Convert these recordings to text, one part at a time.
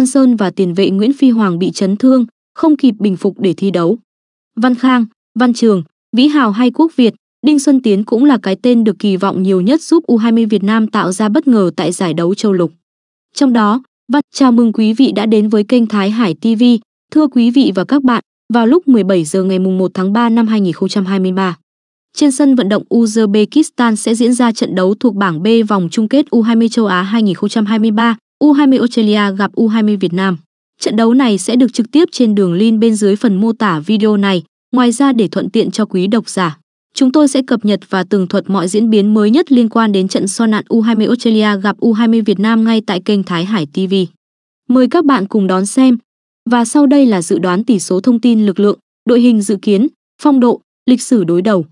Văn Sơn và tiền vệ Nguyễn Phi Hoàng bị chấn thương, không kịp bình phục để thi đấu. Văn Khang, Văn Trường, Vĩ Hào hay Quốc Việt, Đinh Xuân Tiến cũng là cái tên được kỳ vọng nhiều nhất giúp U20 Việt Nam tạo ra bất ngờ tại giải đấu châu lục. Trong đó, Văn chào mừng quý vị đã đến với kênh Thái Hải TV. Thưa quý vị và các bạn, vào lúc 17 giờ ngày 1 tháng 3 năm 2023, trên sân vận động Uzbekistan sẽ diễn ra trận đấu thuộc bảng B vòng chung kết U20 châu Á 2023 U20 Australia gặp U20 Việt Nam. Trận đấu này sẽ được trực tiếp trên đường link bên dưới phần mô tả video này. Ngoài ra để thuận tiện cho quý độc giả, chúng tôi sẽ cập nhật và tường thuật mọi diễn biến mới nhất liên quan đến trận so nạn U20 Australia gặp U20 Việt Nam ngay tại kênh Thái Hải TV. Mời các bạn cùng đón xem. Và sau đây là dự đoán tỷ số thông tin lực lượng, đội hình dự kiến, phong độ, lịch sử đối đầu.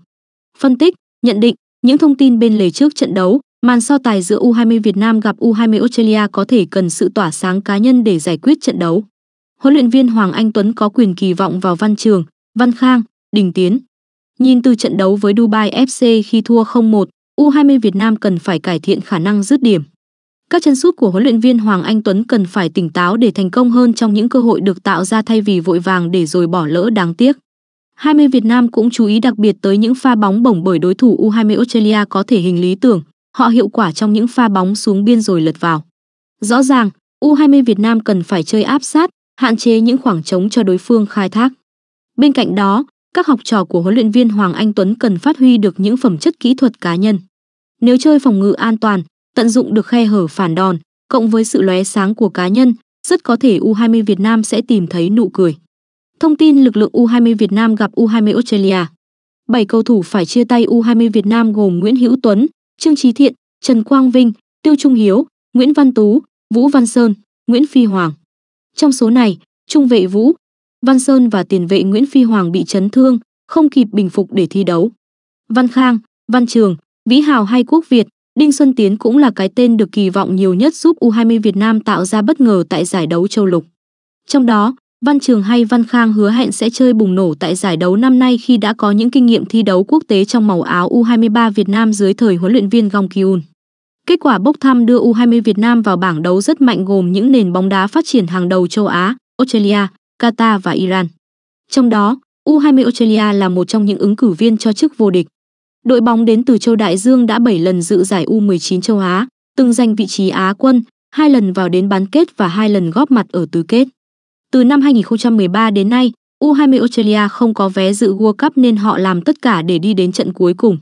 Phân tích, nhận định những thông tin bên lề trước trận đấu Màn so tài giữa U20 Việt Nam gặp U20 Australia có thể cần sự tỏa sáng cá nhân để giải quyết trận đấu. Huấn luyện viên Hoàng Anh Tuấn có quyền kỳ vọng vào Văn Trường, Văn Khang, Đình Tiến. Nhìn từ trận đấu với Dubai FC khi thua 0-1, U20 Việt Nam cần phải cải thiện khả năng dứt điểm. Các chân sút của huấn luyện viên Hoàng Anh Tuấn cần phải tỉnh táo để thành công hơn trong những cơ hội được tạo ra thay vì vội vàng để rồi bỏ lỡ đáng tiếc. 20 Việt Nam cũng chú ý đặc biệt tới những pha bóng bổng bởi đối thủ U20 Australia có thể hình lý tưởng, họ hiệu quả trong những pha bóng xuống biên rồi lật vào. Rõ ràng, U20 Việt Nam cần phải chơi áp sát, hạn chế những khoảng trống cho đối phương khai thác. Bên cạnh đó, các học trò của huấn luyện viên Hoàng Anh Tuấn cần phát huy được những phẩm chất kỹ thuật cá nhân. Nếu chơi phòng ngự an toàn, tận dụng được khe hở phản đòn, cộng với sự lóe sáng của cá nhân, rất có thể U20 Việt Nam sẽ tìm thấy nụ cười. Thông tin lực lượng U20 Việt Nam gặp U20 Australia. 7 cầu thủ phải chia tay U20 Việt Nam gồm Nguyễn Hữu Tuấn, Trương Trí Thiện, Trần Quang Vinh, Tiêu Trung Hiếu, Nguyễn Văn Tú, Vũ Văn Sơn, Nguyễn Phi Hoàng. Trong số này, trung vệ Vũ, Văn Sơn và tiền vệ Nguyễn Phi Hoàng bị chấn thương, không kịp bình phục để thi đấu. Văn Khang, Văn Trường, Vĩ Hào hay Quốc Việt, Đinh Xuân Tiến cũng là cái tên được kỳ vọng nhiều nhất giúp U20 Việt Nam tạo ra bất ngờ tại giải đấu châu lục. Trong đó, Văn Trường hay Văn Khang hứa hẹn sẽ chơi bùng nổ tại giải đấu năm nay khi đã có những kinh nghiệm thi đấu quốc tế trong màu áo U23 Việt Nam dưới thời huấn luyện viên Gong Kiun. Kết quả bốc thăm đưa U20 Việt Nam vào bảng đấu rất mạnh gồm những nền bóng đá phát triển hàng đầu châu Á, Australia, Qatar và Iran. Trong đó, U20 Australia là một trong những ứng cử viên cho chức vô địch. Đội bóng đến từ châu Đại Dương đã 7 lần dự giải U19 châu Á, từng giành vị trí Á quân, hai lần vào đến bán kết và hai lần góp mặt ở tứ kết. Từ năm 2013 đến nay, U20 Australia không có vé dự World Cup nên họ làm tất cả để đi đến trận cuối cùng.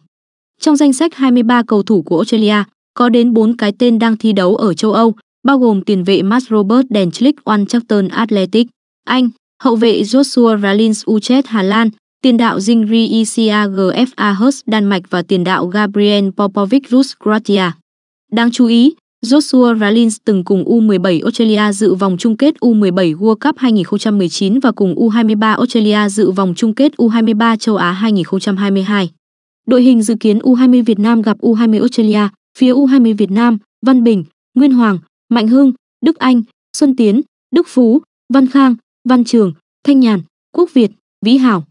Trong danh sách 23 cầu thủ của Australia, có đến 4 cái tên đang thi đấu ở châu Âu, bao gồm tiền vệ Max Robert Denchlick Wanchakton Athletic, Anh, hậu vệ Joshua Rallins Uchet Hà Lan, tiền đạo Zingri Isia GFA Hurst Đan Mạch và tiền đạo Gabriel Popovic Rus Croatia. Đáng chú ý, Joshua Rallins từng cùng U17 Australia dự vòng chung kết U17 World Cup 2019 và cùng U23 Australia dự vòng chung kết U23 châu Á 2022. Đội hình dự kiến U20 Việt Nam gặp U20 Australia, phía U20 Việt Nam, Văn Bình, Nguyên Hoàng, Mạnh Hưng, Đức Anh, Xuân Tiến, Đức Phú, Văn Khang, Văn Trường, Thanh Nhàn, Quốc Việt, Vĩ Hảo.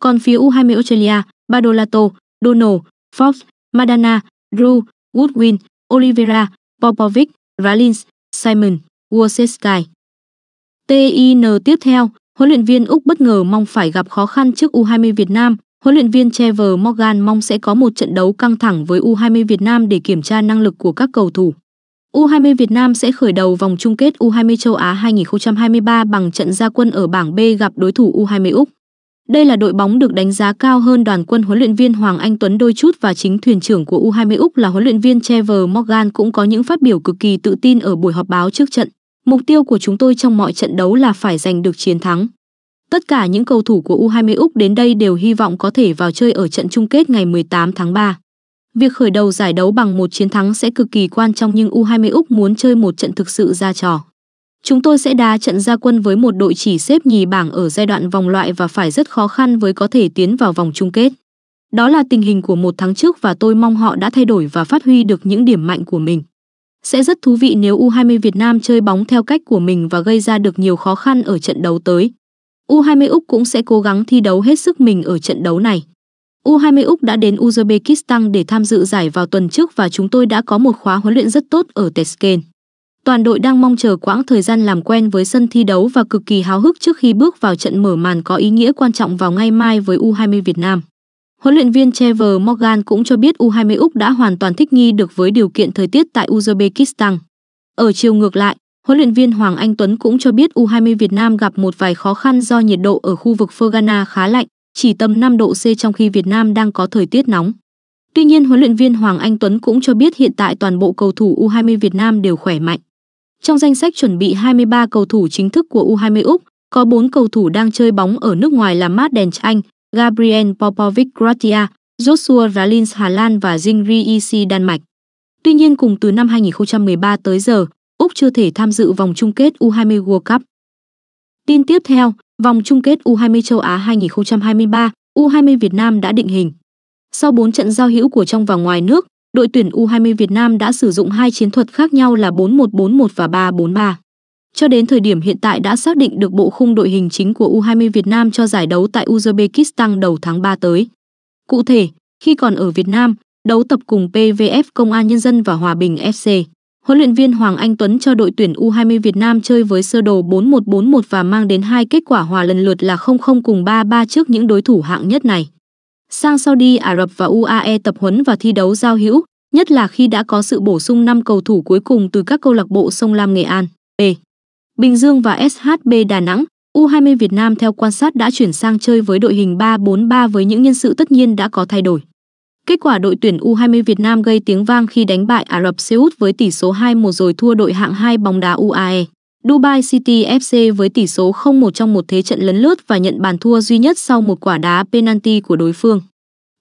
Còn phía U20 Australia, Badolato, Donald, Fox, Madana, Drew, Woodwin, Oliveira, Popovic, Ralins, Simon, Worcestershire. TIN tiếp theo, huấn luyện viên Úc bất ngờ mong phải gặp khó khăn trước U20 Việt Nam. Huấn luyện viên Trevor Morgan mong sẽ có một trận đấu căng thẳng với U20 Việt Nam để kiểm tra năng lực của các cầu thủ. U20 Việt Nam sẽ khởi đầu vòng chung kết U20 châu Á 2023 bằng trận gia quân ở bảng B gặp đối thủ U20 Úc. Đây là đội bóng được đánh giá cao hơn đoàn quân huấn luyện viên Hoàng Anh Tuấn đôi chút và chính thuyền trưởng của U20 Úc là huấn luyện viên Trevor Morgan cũng có những phát biểu cực kỳ tự tin ở buổi họp báo trước trận. Mục tiêu của chúng tôi trong mọi trận đấu là phải giành được chiến thắng. Tất cả những cầu thủ của U20 Úc đến đây đều hy vọng có thể vào chơi ở trận chung kết ngày 18 tháng 3. Việc khởi đầu giải đấu bằng một chiến thắng sẽ cực kỳ quan trọng nhưng U20 Úc muốn chơi một trận thực sự ra trò. Chúng tôi sẽ đá trận ra quân với một đội chỉ xếp nhì bảng ở giai đoạn vòng loại và phải rất khó khăn với có thể tiến vào vòng chung kết. Đó là tình hình của một tháng trước và tôi mong họ đã thay đổi và phát huy được những điểm mạnh của mình. Sẽ rất thú vị nếu U20 Việt Nam chơi bóng theo cách của mình và gây ra được nhiều khó khăn ở trận đấu tới. U20 Úc cũng sẽ cố gắng thi đấu hết sức mình ở trận đấu này. U20 Úc đã đến Uzbekistan để tham dự giải vào tuần trước và chúng tôi đã có một khóa huấn luyện rất tốt ở Teskent. Toàn đội đang mong chờ quãng thời gian làm quen với sân thi đấu và cực kỳ háo hức trước khi bước vào trận mở màn có ý nghĩa quan trọng vào ngay mai với U20 Việt Nam. Huấn luyện viên Trevor Morgan cũng cho biết U20 Úc đã hoàn toàn thích nghi được với điều kiện thời tiết tại Uzbekistan. Ở chiều ngược lại, huấn luyện viên Hoàng Anh Tuấn cũng cho biết U20 Việt Nam gặp một vài khó khăn do nhiệt độ ở khu vực Fergana khá lạnh, chỉ tầm 5 độ C trong khi Việt Nam đang có thời tiết nóng. Tuy nhiên, huấn luyện viên Hoàng Anh Tuấn cũng cho biết hiện tại toàn bộ cầu thủ U20 Việt Nam đều khỏe mạnh. Trong danh sách chuẩn bị 23 cầu thủ chính thức của U20 Úc, có 4 cầu thủ đang chơi bóng ở nước ngoài là Matt dench Anh, Gabriel Popovic Croatia, Joshua Valins Hà Lan và Zingri Isi e Đan Mạch. Tuy nhiên cùng từ năm 2013 tới giờ, Úc chưa thể tham dự vòng chung kết U20 World Cup. Tin tiếp theo, vòng chung kết U20 châu Á 2023, U20 Việt Nam đã định hình. Sau 4 trận giao hữu của trong và ngoài nước, đội tuyển U20 Việt Nam đã sử dụng hai chiến thuật khác nhau là 4-1-4-1 và 3-4-3. Cho đến thời điểm hiện tại đã xác định được bộ khung đội hình chính của U20 Việt Nam cho giải đấu tại Uzbekistan đầu tháng 3 tới. Cụ thể, khi còn ở Việt Nam, đấu tập cùng PVF Công an Nhân dân và Hòa Bình FC. Huấn luyện viên Hoàng Anh Tuấn cho đội tuyển U20 Việt Nam chơi với sơ đồ 4-1-4-1 và mang đến hai kết quả hòa lần lượt là 0-0 cùng 3-3 trước những đối thủ hạng nhất này sang Saudi Ả Rập và UAE tập huấn và thi đấu giao hữu, nhất là khi đã có sự bổ sung 5 cầu thủ cuối cùng từ các câu lạc bộ Sông Lam Nghệ An, B. Bình Dương và SHB Đà Nẵng. U20 Việt Nam theo quan sát đã chuyển sang chơi với đội hình 3-4-3 với những nhân sự tất nhiên đã có thay đổi. Kết quả đội tuyển U20 Việt Nam gây tiếng vang khi đánh bại Ả Rập Xê Út với tỷ số 2-1 rồi thua đội hạng 2 bóng đá UAE. Dubai City FC với tỷ số 0-1 trong một thế trận lấn lướt và nhận bàn thua duy nhất sau một quả đá penalty của đối phương.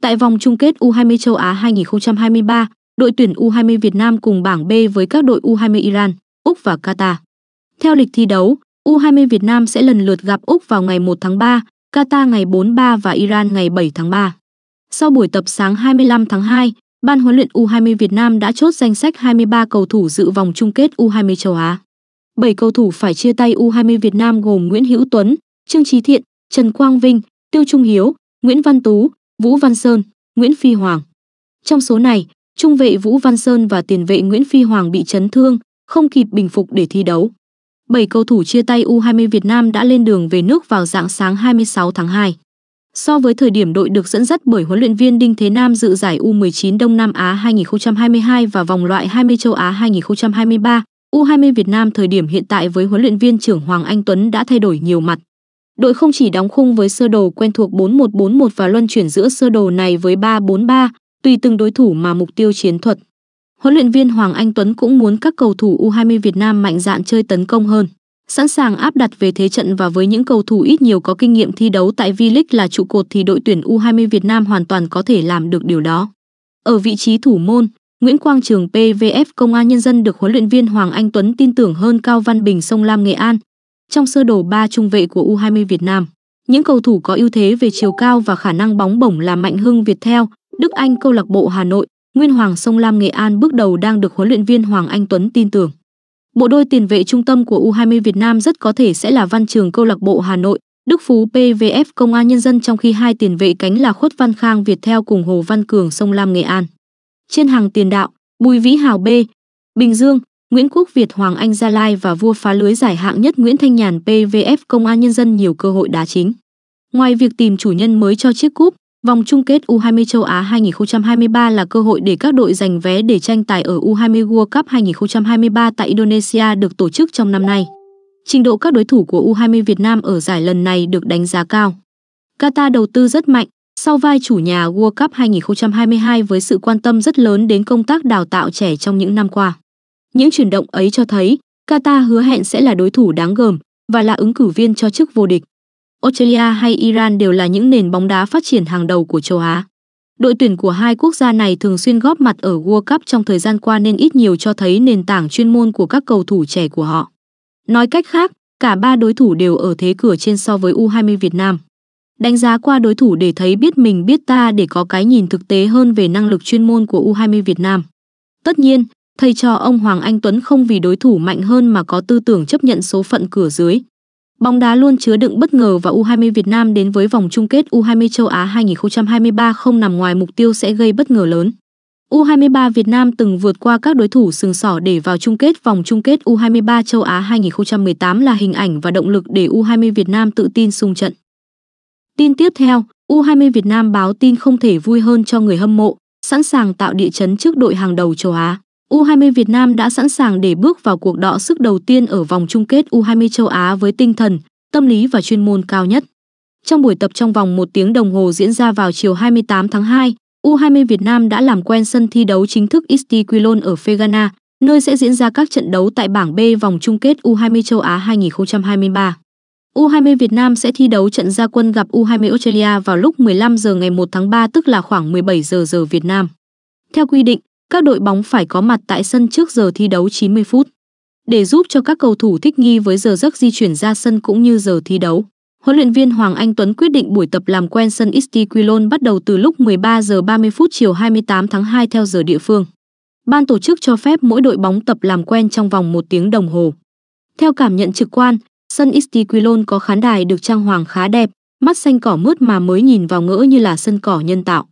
Tại vòng chung kết U20 châu Á 2023, đội tuyển U20 Việt Nam cùng bảng B với các đội U20 Iran, Úc và Qatar. Theo lịch thi đấu, U20 Việt Nam sẽ lần lượt gặp Úc vào ngày 1 tháng 3, Qatar ngày 4 3 và Iran ngày 7 tháng 3. Sau buổi tập sáng 25 tháng 2, Ban huấn luyện U20 Việt Nam đã chốt danh sách 23 cầu thủ dự vòng chung kết U20 châu Á. 7 cầu thủ phải chia tay U20 Việt Nam gồm Nguyễn Hữu Tuấn, Trương Trí Thiện, Trần Quang Vinh, Tiêu Trung Hiếu, Nguyễn Văn Tú, Vũ Văn Sơn, Nguyễn Phi Hoàng. Trong số này, trung vệ Vũ Văn Sơn và tiền vệ Nguyễn Phi Hoàng bị chấn thương, không kịp bình phục để thi đấu. 7 cầu thủ chia tay U20 Việt Nam đã lên đường về nước vào dạng sáng 26 tháng 2. So với thời điểm đội được dẫn dắt bởi huấn luyện viên Đinh Thế Nam dự giải U19 Đông Nam Á 2022 và vòng loại 20 châu Á 2023, U20 Việt Nam thời điểm hiện tại với huấn luyện viên trưởng Hoàng Anh Tuấn đã thay đổi nhiều mặt. Đội không chỉ đóng khung với sơ đồ quen thuộc 4141 và luân chuyển giữa sơ đồ này với 343, tùy từng đối thủ mà mục tiêu chiến thuật. Huấn luyện viên Hoàng Anh Tuấn cũng muốn các cầu thủ U20 Việt Nam mạnh dạn chơi tấn công hơn, sẵn sàng áp đặt về thế trận và với những cầu thủ ít nhiều có kinh nghiệm thi đấu tại V-League là trụ cột thì đội tuyển U20 Việt Nam hoàn toàn có thể làm được điều đó. Ở vị trí thủ môn, Nguyễn Quang Trường PVF Công an Nhân dân được huấn luyện viên Hoàng Anh Tuấn tin tưởng hơn Cao Văn Bình Sông Lam Nghệ An. Trong sơ đồ 3 trung vệ của U20 Việt Nam, những cầu thủ có ưu thế về chiều cao và khả năng bóng bổng là Mạnh Hưng Việt Theo, Đức Anh câu lạc bộ Hà Nội, Nguyên Hoàng Sông Lam Nghệ An bước đầu đang được huấn luyện viên Hoàng Anh Tuấn tin tưởng. Bộ đôi tiền vệ trung tâm của U20 Việt Nam rất có thể sẽ là Văn Trường câu lạc bộ Hà Nội, Đức Phú PVF Công an Nhân dân trong khi hai tiền vệ cánh là Khuất Văn Khang Việt Theo cùng Hồ Văn Cường Sông Lam Nghệ An trên hàng tiền đạo, Bùi Vĩ Hào B, Bình Dương, Nguyễn Quốc Việt Hoàng Anh Gia Lai và vua phá lưới giải hạng nhất Nguyễn Thanh Nhàn PVF Công an Nhân dân nhiều cơ hội đá chính. Ngoài việc tìm chủ nhân mới cho chiếc cúp, vòng chung kết U20 châu Á 2023 là cơ hội để các đội giành vé để tranh tài ở U20 World Cup 2023 tại Indonesia được tổ chức trong năm nay. Trình độ các đối thủ của U20 Việt Nam ở giải lần này được đánh giá cao. Qatar đầu tư rất mạnh, sau vai chủ nhà World Cup 2022 với sự quan tâm rất lớn đến công tác đào tạo trẻ trong những năm qua. Những chuyển động ấy cho thấy Qatar hứa hẹn sẽ là đối thủ đáng gờm và là ứng cử viên cho chức vô địch. Australia hay Iran đều là những nền bóng đá phát triển hàng đầu của châu Á. Đội tuyển của hai quốc gia này thường xuyên góp mặt ở World Cup trong thời gian qua nên ít nhiều cho thấy nền tảng chuyên môn của các cầu thủ trẻ của họ. Nói cách khác, cả ba đối thủ đều ở thế cửa trên so với U20 Việt Nam đánh giá qua đối thủ để thấy biết mình biết ta để có cái nhìn thực tế hơn về năng lực chuyên môn của U20 Việt Nam. Tất nhiên, thầy trò ông Hoàng Anh Tuấn không vì đối thủ mạnh hơn mà có tư tưởng chấp nhận số phận cửa dưới. Bóng đá luôn chứa đựng bất ngờ và U20 Việt Nam đến với vòng chung kết U20 châu Á 2023 không nằm ngoài mục tiêu sẽ gây bất ngờ lớn. U23 Việt Nam từng vượt qua các đối thủ sừng sỏ để vào chung kết vòng chung kết U23 châu Á 2018 là hình ảnh và động lực để U20 Việt Nam tự tin xung trận. Tin tiếp theo, U20 Việt Nam báo tin không thể vui hơn cho người hâm mộ, sẵn sàng tạo địa chấn trước đội hàng đầu châu Á. U20 Việt Nam đã sẵn sàng để bước vào cuộc đọ sức đầu tiên ở vòng chung kết U20 châu Á với tinh thần, tâm lý và chuyên môn cao nhất. Trong buổi tập trong vòng một tiếng đồng hồ diễn ra vào chiều 28 tháng 2, U20 Việt Nam đã làm quen sân thi đấu chính thức Quilon ở Fegana, nơi sẽ diễn ra các trận đấu tại bảng B vòng chung kết U20 châu Á 2023. U20 Việt Nam sẽ thi đấu trận gia quân gặp U20 Australia vào lúc 15 giờ ngày 1 tháng 3 tức là khoảng 17 giờ giờ Việt Nam. Theo quy định, các đội bóng phải có mặt tại sân trước giờ thi đấu 90 phút. Để giúp cho các cầu thủ thích nghi với giờ giấc di chuyển ra sân cũng như giờ thi đấu, huấn luyện viên Hoàng Anh Tuấn quyết định buổi tập làm quen sân Istiquilon bắt đầu từ lúc 13 giờ 30 phút chiều 28 tháng 2 theo giờ địa phương. Ban tổ chức cho phép mỗi đội bóng tập làm quen trong vòng một tiếng đồng hồ. Theo cảm nhận trực quan, Sân Istiquilon có khán đài được trang hoàng khá đẹp, mắt xanh cỏ mướt mà mới nhìn vào ngỡ như là sân cỏ nhân tạo.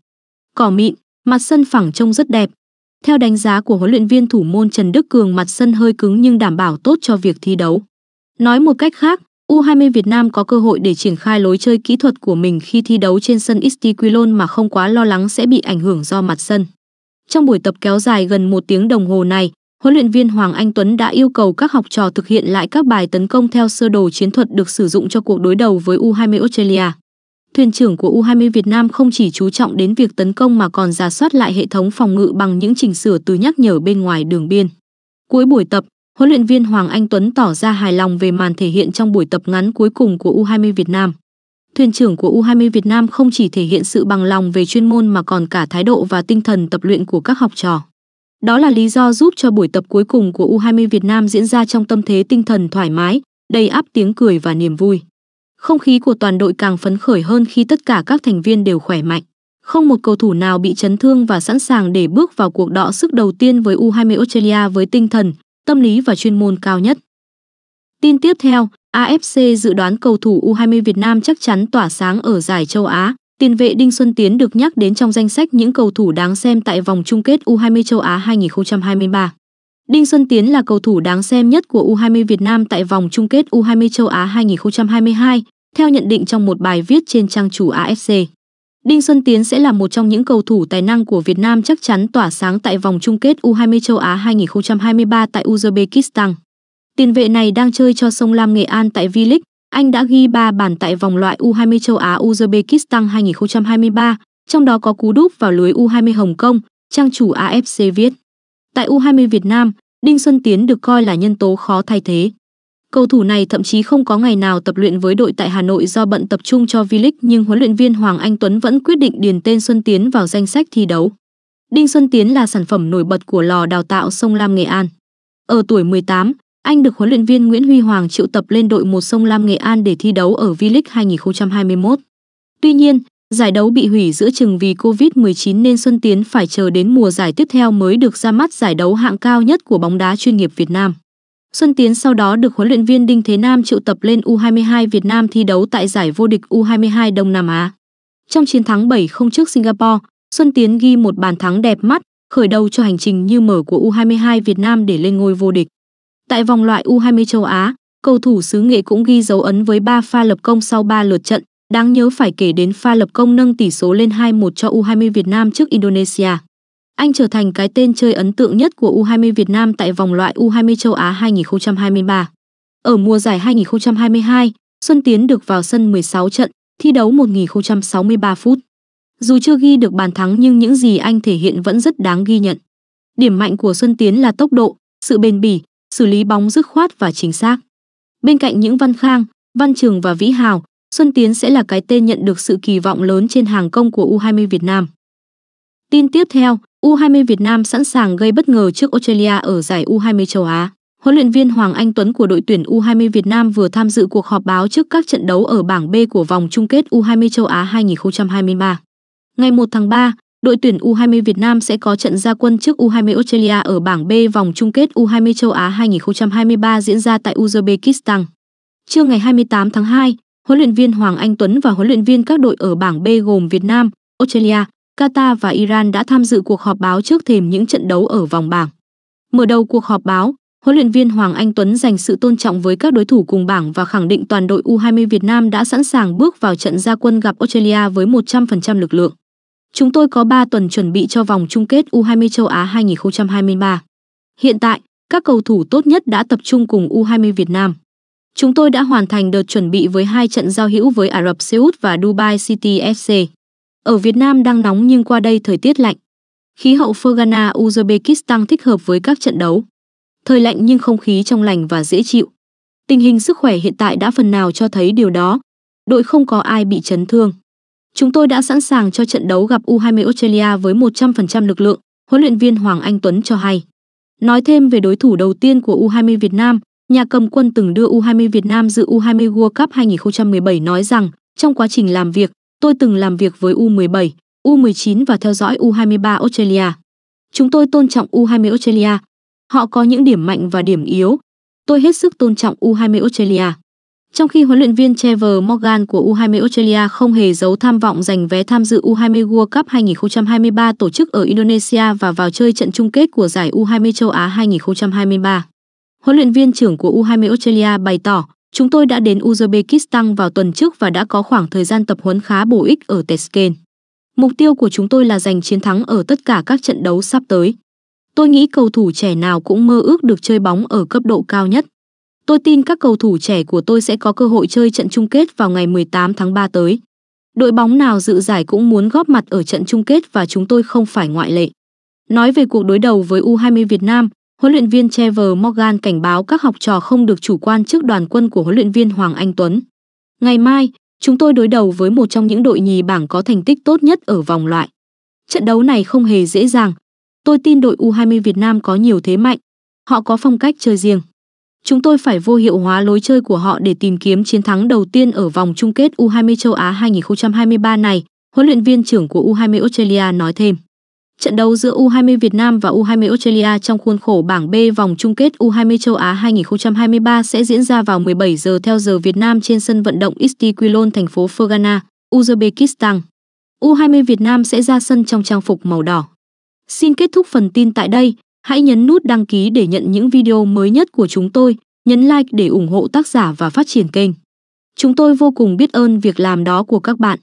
Cỏ mịn, mặt sân phẳng trông rất đẹp. Theo đánh giá của huấn luyện viên thủ môn Trần Đức Cường, mặt sân hơi cứng nhưng đảm bảo tốt cho việc thi đấu. Nói một cách khác, U20 Việt Nam có cơ hội để triển khai lối chơi kỹ thuật của mình khi thi đấu trên sân Istiquilon mà không quá lo lắng sẽ bị ảnh hưởng do mặt sân. Trong buổi tập kéo dài gần một tiếng đồng hồ này, huấn luyện viên Hoàng Anh Tuấn đã yêu cầu các học trò thực hiện lại các bài tấn công theo sơ đồ chiến thuật được sử dụng cho cuộc đối đầu với U20 Australia. Thuyền trưởng của U20 Việt Nam không chỉ chú trọng đến việc tấn công mà còn giả soát lại hệ thống phòng ngự bằng những chỉnh sửa từ nhắc nhở bên ngoài đường biên. Cuối buổi tập, huấn luyện viên Hoàng Anh Tuấn tỏ ra hài lòng về màn thể hiện trong buổi tập ngắn cuối cùng của U20 Việt Nam. Thuyền trưởng của U20 Việt Nam không chỉ thể hiện sự bằng lòng về chuyên môn mà còn cả thái độ và tinh thần tập luyện của các học trò. Đó là lý do giúp cho buổi tập cuối cùng của U20 Việt Nam diễn ra trong tâm thế tinh thần thoải mái, đầy áp tiếng cười và niềm vui. Không khí của toàn đội càng phấn khởi hơn khi tất cả các thành viên đều khỏe mạnh. Không một cầu thủ nào bị chấn thương và sẵn sàng để bước vào cuộc đọ sức đầu tiên với U20 Australia với tinh thần, tâm lý và chuyên môn cao nhất. Tin tiếp theo, AFC dự đoán cầu thủ U20 Việt Nam chắc chắn tỏa sáng ở giải châu Á, Tiền vệ Đinh Xuân Tiến được nhắc đến trong danh sách những cầu thủ đáng xem tại vòng chung kết U20 châu Á 2023. Đinh Xuân Tiến là cầu thủ đáng xem nhất của U20 Việt Nam tại vòng chung kết U20 châu Á 2022, theo nhận định trong một bài viết trên trang chủ AFC. Đinh Xuân Tiến sẽ là một trong những cầu thủ tài năng của Việt Nam chắc chắn tỏa sáng tại vòng chung kết U20 châu Á 2023 tại Uzbekistan. Tiền vệ này đang chơi cho sông Lam Nghệ An tại V-League, anh đã ghi 3 bàn tại vòng loại U20 châu Á Uzbekistan 2023, trong đó có cú đúp vào lưới U20 Hồng Kông, trang chủ AFC viết. Tại U20 Việt Nam, Đinh Xuân Tiến được coi là nhân tố khó thay thế. Cầu thủ này thậm chí không có ngày nào tập luyện với đội tại Hà Nội do bận tập trung cho V-League nhưng huấn luyện viên Hoàng Anh Tuấn vẫn quyết định điền tên Xuân Tiến vào danh sách thi đấu. Đinh Xuân Tiến là sản phẩm nổi bật của lò đào tạo Sông Lam Nghệ An. Ở tuổi 18, anh được huấn luyện viên Nguyễn Huy Hoàng triệu tập lên đội một sông Lam Nghệ An để thi đấu ở V-League 2021. Tuy nhiên, giải đấu bị hủy giữa chừng vì Covid-19 nên Xuân Tiến phải chờ đến mùa giải tiếp theo mới được ra mắt giải đấu hạng cao nhất của bóng đá chuyên nghiệp Việt Nam. Xuân Tiến sau đó được huấn luyện viên Đinh Thế Nam triệu tập lên U22 Việt Nam thi đấu tại giải vô địch U22 Đông Nam Á. Trong chiến thắng 7-0 trước Singapore, Xuân Tiến ghi một bàn thắng đẹp mắt, khởi đầu cho hành trình như mở của U22 Việt Nam để lên ngôi vô địch. Tại vòng loại U20 châu Á, cầu thủ xứ Nghệ cũng ghi dấu ấn với 3 pha lập công sau 3 lượt trận, đáng nhớ phải kể đến pha lập công nâng tỷ số lên 2-1 cho U20 Việt Nam trước Indonesia. Anh trở thành cái tên chơi ấn tượng nhất của U20 Việt Nam tại vòng loại U20 châu Á 2023. Ở mùa giải 2022, Xuân Tiến được vào sân 16 trận, thi đấu 1063 phút. Dù chưa ghi được bàn thắng nhưng những gì anh thể hiện vẫn rất đáng ghi nhận. Điểm mạnh của Xuân Tiến là tốc độ, sự bền bỉ, xử lý bóng dứt khoát và chính xác. Bên cạnh những Văn Khang, Văn Trường và Vĩ Hào, Xuân Tiến sẽ là cái tên nhận được sự kỳ vọng lớn trên hàng công của U20 Việt Nam. Tin tiếp theo, U20 Việt Nam sẵn sàng gây bất ngờ trước Australia ở giải U20 châu Á. Huấn luyện viên Hoàng Anh Tuấn của đội tuyển U20 Việt Nam vừa tham dự cuộc họp báo trước các trận đấu ở bảng B của vòng chung kết U20 châu Á 2023. Ngày 1 tháng 3, đội tuyển U20 Việt Nam sẽ có trận gia quân trước U20 Australia ở bảng B vòng chung kết U20 châu Á 2023 diễn ra tại Uzbekistan. Trưa ngày 28 tháng 2, huấn luyện viên Hoàng Anh Tuấn và huấn luyện viên các đội ở bảng B gồm Việt Nam, Australia, Qatar và Iran đã tham dự cuộc họp báo trước thềm những trận đấu ở vòng bảng. Mở đầu cuộc họp báo, huấn luyện viên Hoàng Anh Tuấn dành sự tôn trọng với các đối thủ cùng bảng và khẳng định toàn đội U20 Việt Nam đã sẵn sàng bước vào trận gia quân gặp Australia với 100% lực lượng. Chúng tôi có 3 tuần chuẩn bị cho vòng chung kết U20 châu Á 2023. Hiện tại, các cầu thủ tốt nhất đã tập trung cùng U20 Việt Nam. Chúng tôi đã hoàn thành đợt chuẩn bị với hai trận giao hữu với Ả Rập Xê Út và Dubai City FC. Ở Việt Nam đang nóng nhưng qua đây thời tiết lạnh. Khí hậu Fergana Uzbekistan thích hợp với các trận đấu. Thời lạnh nhưng không khí trong lành và dễ chịu. Tình hình sức khỏe hiện tại đã phần nào cho thấy điều đó. Đội không có ai bị chấn thương. Chúng tôi đã sẵn sàng cho trận đấu gặp U20 Australia với 100% lực lượng, huấn luyện viên Hoàng Anh Tuấn cho hay. Nói thêm về đối thủ đầu tiên của U20 Việt Nam, nhà cầm quân từng đưa U20 Việt Nam dự U20 World Cup 2017 nói rằng, trong quá trình làm việc, tôi từng làm việc với U17, U19 và theo dõi U23 Australia. Chúng tôi tôn trọng U20 Australia. Họ có những điểm mạnh và điểm yếu. Tôi hết sức tôn trọng U20 Australia. Trong khi huấn luyện viên Trevor Morgan của U20 Australia không hề giấu tham vọng giành vé tham dự U20 World Cup 2023 tổ chức ở Indonesia và vào chơi trận chung kết của giải U20 châu Á 2023. Huấn luyện viên trưởng của U20 Australia bày tỏ, chúng tôi đã đến Uzbekistan vào tuần trước và đã có khoảng thời gian tập huấn khá bổ ích ở Tashkent. Mục tiêu của chúng tôi là giành chiến thắng ở tất cả các trận đấu sắp tới. Tôi nghĩ cầu thủ trẻ nào cũng mơ ước được chơi bóng ở cấp độ cao nhất. Tôi tin các cầu thủ trẻ của tôi sẽ có cơ hội chơi trận chung kết vào ngày 18 tháng 3 tới. Đội bóng nào dự giải cũng muốn góp mặt ở trận chung kết và chúng tôi không phải ngoại lệ. Nói về cuộc đối đầu với U20 Việt Nam, huấn luyện viên Trevor Morgan cảnh báo các học trò không được chủ quan trước đoàn quân của huấn luyện viên Hoàng Anh Tuấn. Ngày mai, chúng tôi đối đầu với một trong những đội nhì bảng có thành tích tốt nhất ở vòng loại. Trận đấu này không hề dễ dàng. Tôi tin đội U20 Việt Nam có nhiều thế mạnh. Họ có phong cách chơi riêng. Chúng tôi phải vô hiệu hóa lối chơi của họ để tìm kiếm chiến thắng đầu tiên ở vòng chung kết U20 châu Á 2023 này, huấn luyện viên trưởng của U20 Australia nói thêm. Trận đấu giữa U20 Việt Nam và U20 Australia trong khuôn khổ bảng B vòng chung kết U20 châu Á 2023 sẽ diễn ra vào 17 giờ theo giờ Việt Nam trên sân vận động Istiklol thành phố Fergana, Uzbekistan. U20 Việt Nam sẽ ra sân trong trang phục màu đỏ. Xin kết thúc phần tin tại đây. Hãy nhấn nút đăng ký để nhận những video mới nhất của chúng tôi, nhấn like để ủng hộ tác giả và phát triển kênh. Chúng tôi vô cùng biết ơn việc làm đó của các bạn.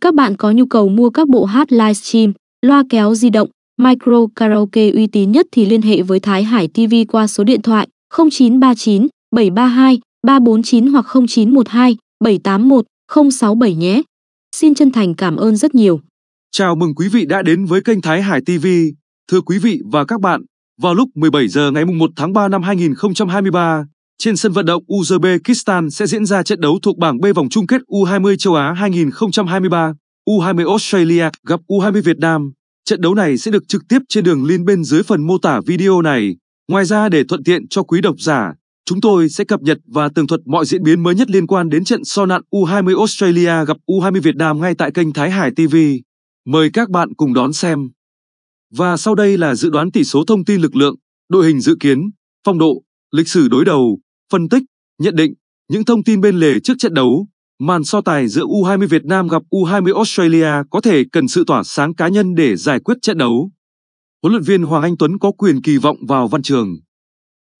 Các bạn có nhu cầu mua các bộ hát livestream, loa kéo di động, micro karaoke uy tín nhất thì liên hệ với Thái Hải TV qua số điện thoại 0939 732 349 hoặc 0912 781 067 nhé. Xin chân thành cảm ơn rất nhiều. Chào mừng quý vị đã đến với kênh Thái Hải TV. Thưa quý vị và các bạn, vào lúc 17 giờ ngày 1 tháng 3 năm 2023, trên sân vận động Uzbekistan sẽ diễn ra trận đấu thuộc bảng B vòng chung kết U20 châu Á 2023, U20 Australia gặp U20 Việt Nam. Trận đấu này sẽ được trực tiếp trên đường link bên dưới phần mô tả video này. Ngoài ra để thuận tiện cho quý độc giả, chúng tôi sẽ cập nhật và tường thuật mọi diễn biến mới nhất liên quan đến trận so nạn U20 Australia gặp U20 Việt Nam ngay tại kênh Thái Hải TV. Mời các bạn cùng đón xem. Và sau đây là dự đoán tỷ số thông tin lực lượng, đội hình dự kiến, phong độ, lịch sử đối đầu, phân tích, nhận định, những thông tin bên lề trước trận đấu. Màn so tài giữa U20 Việt Nam gặp U20 Australia có thể cần sự tỏa sáng cá nhân để giải quyết trận đấu. Huấn luyện viên Hoàng Anh Tuấn có quyền kỳ vọng vào Văn Trường,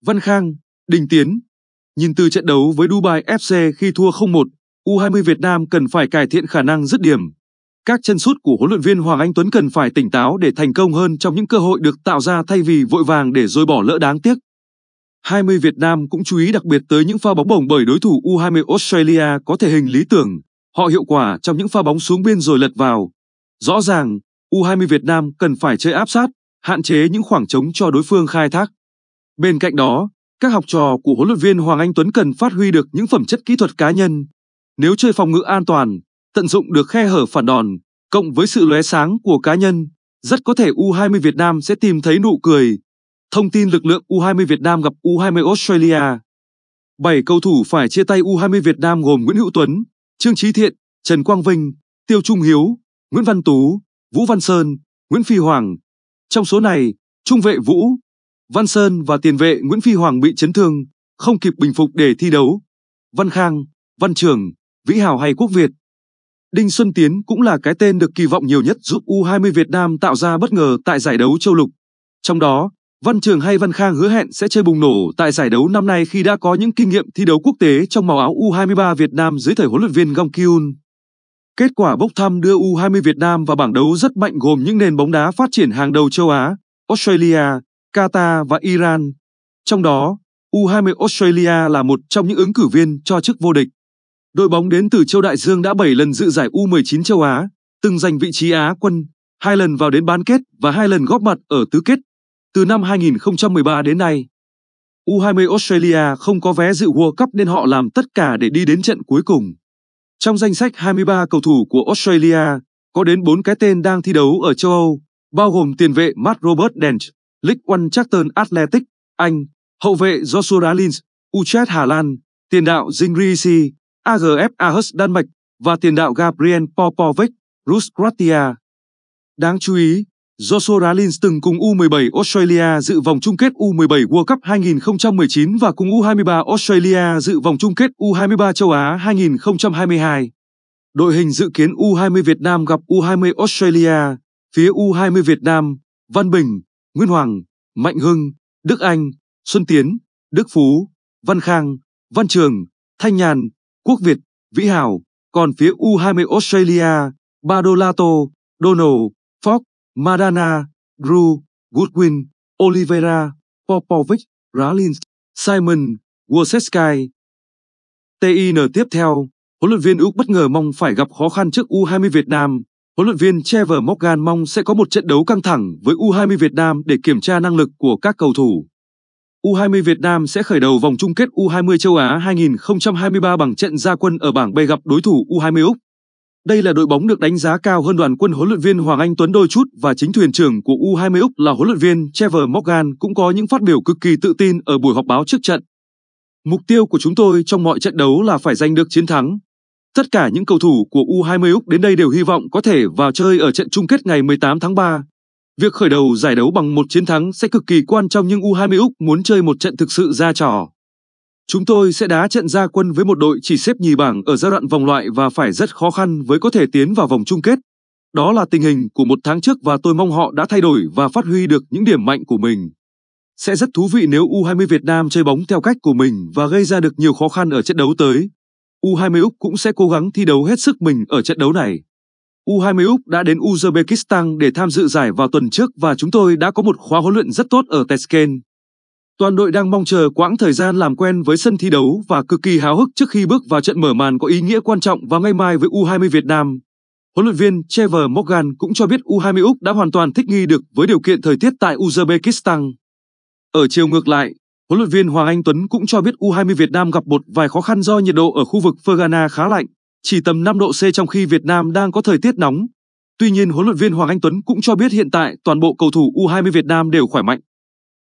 Văn Khang, Đình Tiến. Nhìn từ trận đấu với Dubai FC khi thua 0-1, U20 Việt Nam cần phải cải thiện khả năng dứt điểm, các chân sút của huấn luyện viên Hoàng Anh Tuấn cần phải tỉnh táo để thành công hơn trong những cơ hội được tạo ra thay vì vội vàng để rồi bỏ lỡ đáng tiếc. 20 Việt Nam cũng chú ý đặc biệt tới những pha bóng bổng bởi đối thủ U20 Australia có thể hình lý tưởng, họ hiệu quả trong những pha bóng xuống biên rồi lật vào. Rõ ràng, U20 Việt Nam cần phải chơi áp sát, hạn chế những khoảng trống cho đối phương khai thác. Bên cạnh đó, các học trò của huấn luyện viên Hoàng Anh Tuấn cần phát huy được những phẩm chất kỹ thuật cá nhân. Nếu chơi phòng ngự an toàn, tận dụng được khe hở phản đòn, cộng với sự lóe sáng của cá nhân, rất có thể U20 Việt Nam sẽ tìm thấy nụ cười. Thông tin lực lượng U20 Việt Nam gặp U20 Australia 7 cầu thủ phải chia tay U20 Việt Nam gồm Nguyễn Hữu Tuấn, Trương Trí Thiện, Trần Quang Vinh, Tiêu Trung Hiếu, Nguyễn Văn Tú, Vũ Văn Sơn, Nguyễn Phi Hoàng. Trong số này, trung vệ Vũ, Văn Sơn và tiền vệ Nguyễn Phi Hoàng bị chấn thương, không kịp bình phục để thi đấu. Văn Khang, Văn Trường, Vĩ Hào hay Quốc Việt Đinh Xuân Tiến cũng là cái tên được kỳ vọng nhiều nhất giúp U20 Việt Nam tạo ra bất ngờ tại giải đấu châu lục. Trong đó, Văn Trường hay Văn Khang hứa hẹn sẽ chơi bùng nổ tại giải đấu năm nay khi đã có những kinh nghiệm thi đấu quốc tế trong màu áo U23 Việt Nam dưới thời huấn luyện viên Gong Kyun. Kết quả bốc thăm đưa U20 Việt Nam vào bảng đấu rất mạnh gồm những nền bóng đá phát triển hàng đầu châu Á, Australia, Qatar và Iran. Trong đó, U20 Australia là một trong những ứng cử viên cho chức vô địch. Đội bóng đến từ châu Đại Dương đã 7 lần dự giải U19 châu Á, từng giành vị trí Á quân, hai lần vào đến bán kết và hai lần góp mặt ở tứ kết. Từ năm 2013 đến nay, U20 Australia không có vé dự World Cup nên họ làm tất cả để đi đến trận cuối cùng. Trong danh sách 23 cầu thủ của Australia, có đến 4 cái tên đang thi đấu ở châu Âu, bao gồm tiền vệ Matt Robert Dench, League One Charlton Athletic, Anh, hậu vệ Joshua Rallins, Utrecht Hà Lan, tiền đạo Zingrisi, AGF Aarhus Đan Mạch và tiền đạo Gabriel Popovic, Rus Croatia. Đáng chú ý, Joshua Ralins từng cùng U17 Australia dự vòng chung kết U17 World Cup 2019 và cùng U23 Australia dự vòng chung kết U23 châu Á 2022. Đội hình dự kiến U20 Việt Nam gặp U20 Australia, phía U20 Việt Nam, Văn Bình, Nguyễn Hoàng, Mạnh Hưng, Đức Anh, Xuân Tiến, Đức Phú, Văn Khang, Văn Trường, Thanh Nhàn, Quốc Việt, Vĩ Hào, còn phía U20 Australia, Badolato, Donald, Fox, Madana, Drew, Goodwin, Oliveira, Popovic, Ralins, Simon, Woseski. TIN tiếp theo, huấn luyện viên Úc bất ngờ mong phải gặp khó khăn trước U20 Việt Nam. Huấn luyện viên Trevor Morgan mong sẽ có một trận đấu căng thẳng với U20 Việt Nam để kiểm tra năng lực của các cầu thủ. U20 Việt Nam sẽ khởi đầu vòng chung kết U20 châu Á 2023 bằng trận gia quân ở bảng B gặp đối thủ U20 Úc. Đây là đội bóng được đánh giá cao hơn đoàn quân huấn luyện viên Hoàng Anh Tuấn đôi chút và chính thuyền trưởng của U20 Úc là huấn luyện viên Trevor Morgan cũng có những phát biểu cực kỳ tự tin ở buổi họp báo trước trận. Mục tiêu của chúng tôi trong mọi trận đấu là phải giành được chiến thắng. Tất cả những cầu thủ của U20 Úc đến đây đều hy vọng có thể vào chơi ở trận chung kết ngày 18 tháng 3. Việc khởi đầu giải đấu bằng một chiến thắng sẽ cực kỳ quan trọng nhưng U20 Úc muốn chơi một trận thực sự ra trò. Chúng tôi sẽ đá trận ra quân với một đội chỉ xếp nhì bảng ở giai đoạn vòng loại và phải rất khó khăn với có thể tiến vào vòng chung kết. Đó là tình hình của một tháng trước và tôi mong họ đã thay đổi và phát huy được những điểm mạnh của mình. Sẽ rất thú vị nếu U20 Việt Nam chơi bóng theo cách của mình và gây ra được nhiều khó khăn ở trận đấu tới. U20 Úc cũng sẽ cố gắng thi đấu hết sức mình ở trận đấu này. U20 Úc đã đến Uzbekistan để tham dự giải vào tuần trước và chúng tôi đã có một khóa huấn luyện rất tốt ở Tashkent. Toàn đội đang mong chờ quãng thời gian làm quen với sân thi đấu và cực kỳ háo hức trước khi bước vào trận mở màn có ý nghĩa quan trọng vào ngày mai với U20 Việt Nam. Huấn luyện viên Trevor Morgan cũng cho biết U20 Úc đã hoàn toàn thích nghi được với điều kiện thời tiết tại Uzbekistan. Ở chiều ngược lại, huấn luyện viên Hoàng Anh Tuấn cũng cho biết U20 Việt Nam gặp một vài khó khăn do nhiệt độ ở khu vực Fergana khá lạnh chỉ tầm 5 độ C trong khi Việt Nam đang có thời tiết nóng. Tuy nhiên huấn luyện viên Hoàng Anh Tuấn cũng cho biết hiện tại toàn bộ cầu thủ U20 Việt Nam đều khỏe mạnh.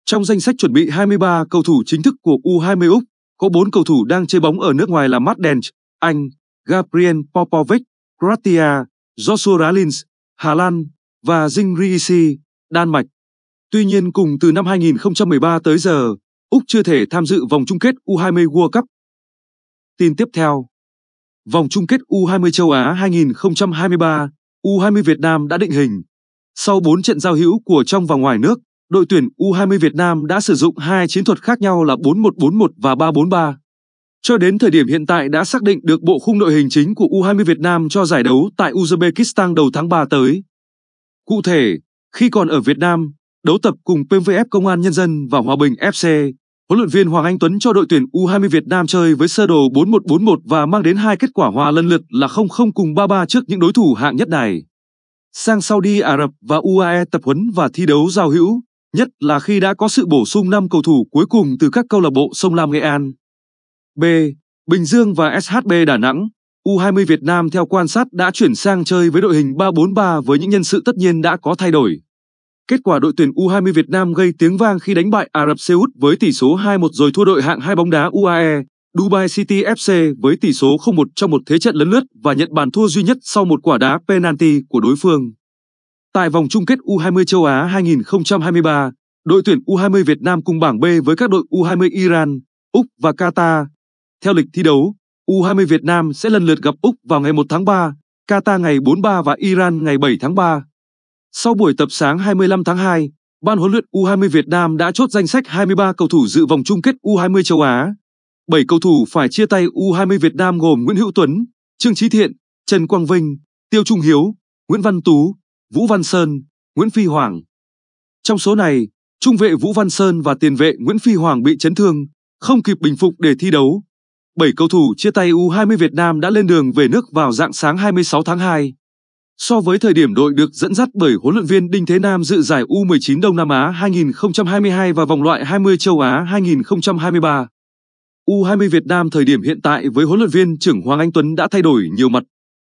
Trong danh sách chuẩn bị 23 cầu thủ chính thức của U20 Úc, có 4 cầu thủ đang chơi bóng ở nước ngoài là Matt Dench, Anh, Gabriel Popovic, Croatia, Joshua Rallins, Hà Lan và Jing Riisi, Đan Mạch. Tuy nhiên cùng từ năm 2013 tới giờ, Úc chưa thể tham dự vòng chung kết U20 World Cup. Tin tiếp theo Vòng chung kết U20 châu Á 2023, U20 Việt Nam đã định hình. Sau 4 trận giao hữu của trong và ngoài nước, đội tuyển U20 Việt Nam đã sử dụng hai chiến thuật khác nhau là 4141 và 343. Cho đến thời điểm hiện tại đã xác định được bộ khung đội hình chính của U20 Việt Nam cho giải đấu tại Uzbekistan đầu tháng 3 tới. Cụ thể, khi còn ở Việt Nam, đấu tập cùng PVF Công an Nhân dân và Hòa Bình FC, Huấn luyện viên Hoàng Anh Tuấn cho đội tuyển U20 Việt Nam chơi với sơ đồ 4-1-4-1 và mang đến hai kết quả hòa lần lượt là 0-0 cùng 3-3 trước những đối thủ hạng nhất này. Sang Saudi Ả Rập và UAE tập huấn và thi đấu giao hữu, nhất là khi đã có sự bổ sung 5 cầu thủ cuối cùng từ các câu lạc bộ Sông Lam Nghệ An. B. Bình Dương và SHB Đà Nẵng. U20 Việt Nam theo quan sát đã chuyển sang chơi với đội hình 3-4-3 với những nhân sự tất nhiên đã có thay đổi. Kết quả đội tuyển U20 Việt Nam gây tiếng vang khi đánh bại Ả Rập Xê Út với tỷ số 2-1 rồi thua đội hạng hai bóng đá UAE, Dubai City FC với tỷ số 0-1 trong một thế trận lấn lướt và nhận bàn thua duy nhất sau một quả đá penalty của đối phương. Tại vòng chung kết U20 châu Á 2023, đội tuyển U20 Việt Nam cùng bảng B với các đội U20 Iran, Úc và Qatar. Theo lịch thi đấu, U20 Việt Nam sẽ lần lượt gặp Úc vào ngày 1 tháng 3, Qatar ngày 43 và Iran ngày 7 tháng 3. Sau buổi tập sáng 25 tháng 2, ban huấn luyện U20 Việt Nam đã chốt danh sách 23 cầu thủ dự vòng chung kết U20 châu Á. 7 cầu thủ phải chia tay U20 Việt Nam gồm Nguyễn Hữu Tuấn, Trương Chí Thiện, Trần Quang Vinh, Tiêu Trung Hiếu, Nguyễn Văn Tú, Vũ Văn Sơn, Nguyễn Phi Hoàng. Trong số này, trung vệ Vũ Văn Sơn và tiền vệ Nguyễn Phi Hoàng bị chấn thương, không kịp bình phục để thi đấu. 7 cầu thủ chia tay U20 Việt Nam đã lên đường về nước vào dạng sáng 26 tháng 2. So với thời điểm đội được dẫn dắt bởi huấn luyện viên Đinh Thế Nam dự giải U19 Đông Nam Á 2022 và vòng loại 20 châu Á 2023, U20 Việt Nam thời điểm hiện tại với huấn luyện viên trưởng Hoàng Anh Tuấn đã thay đổi nhiều mặt.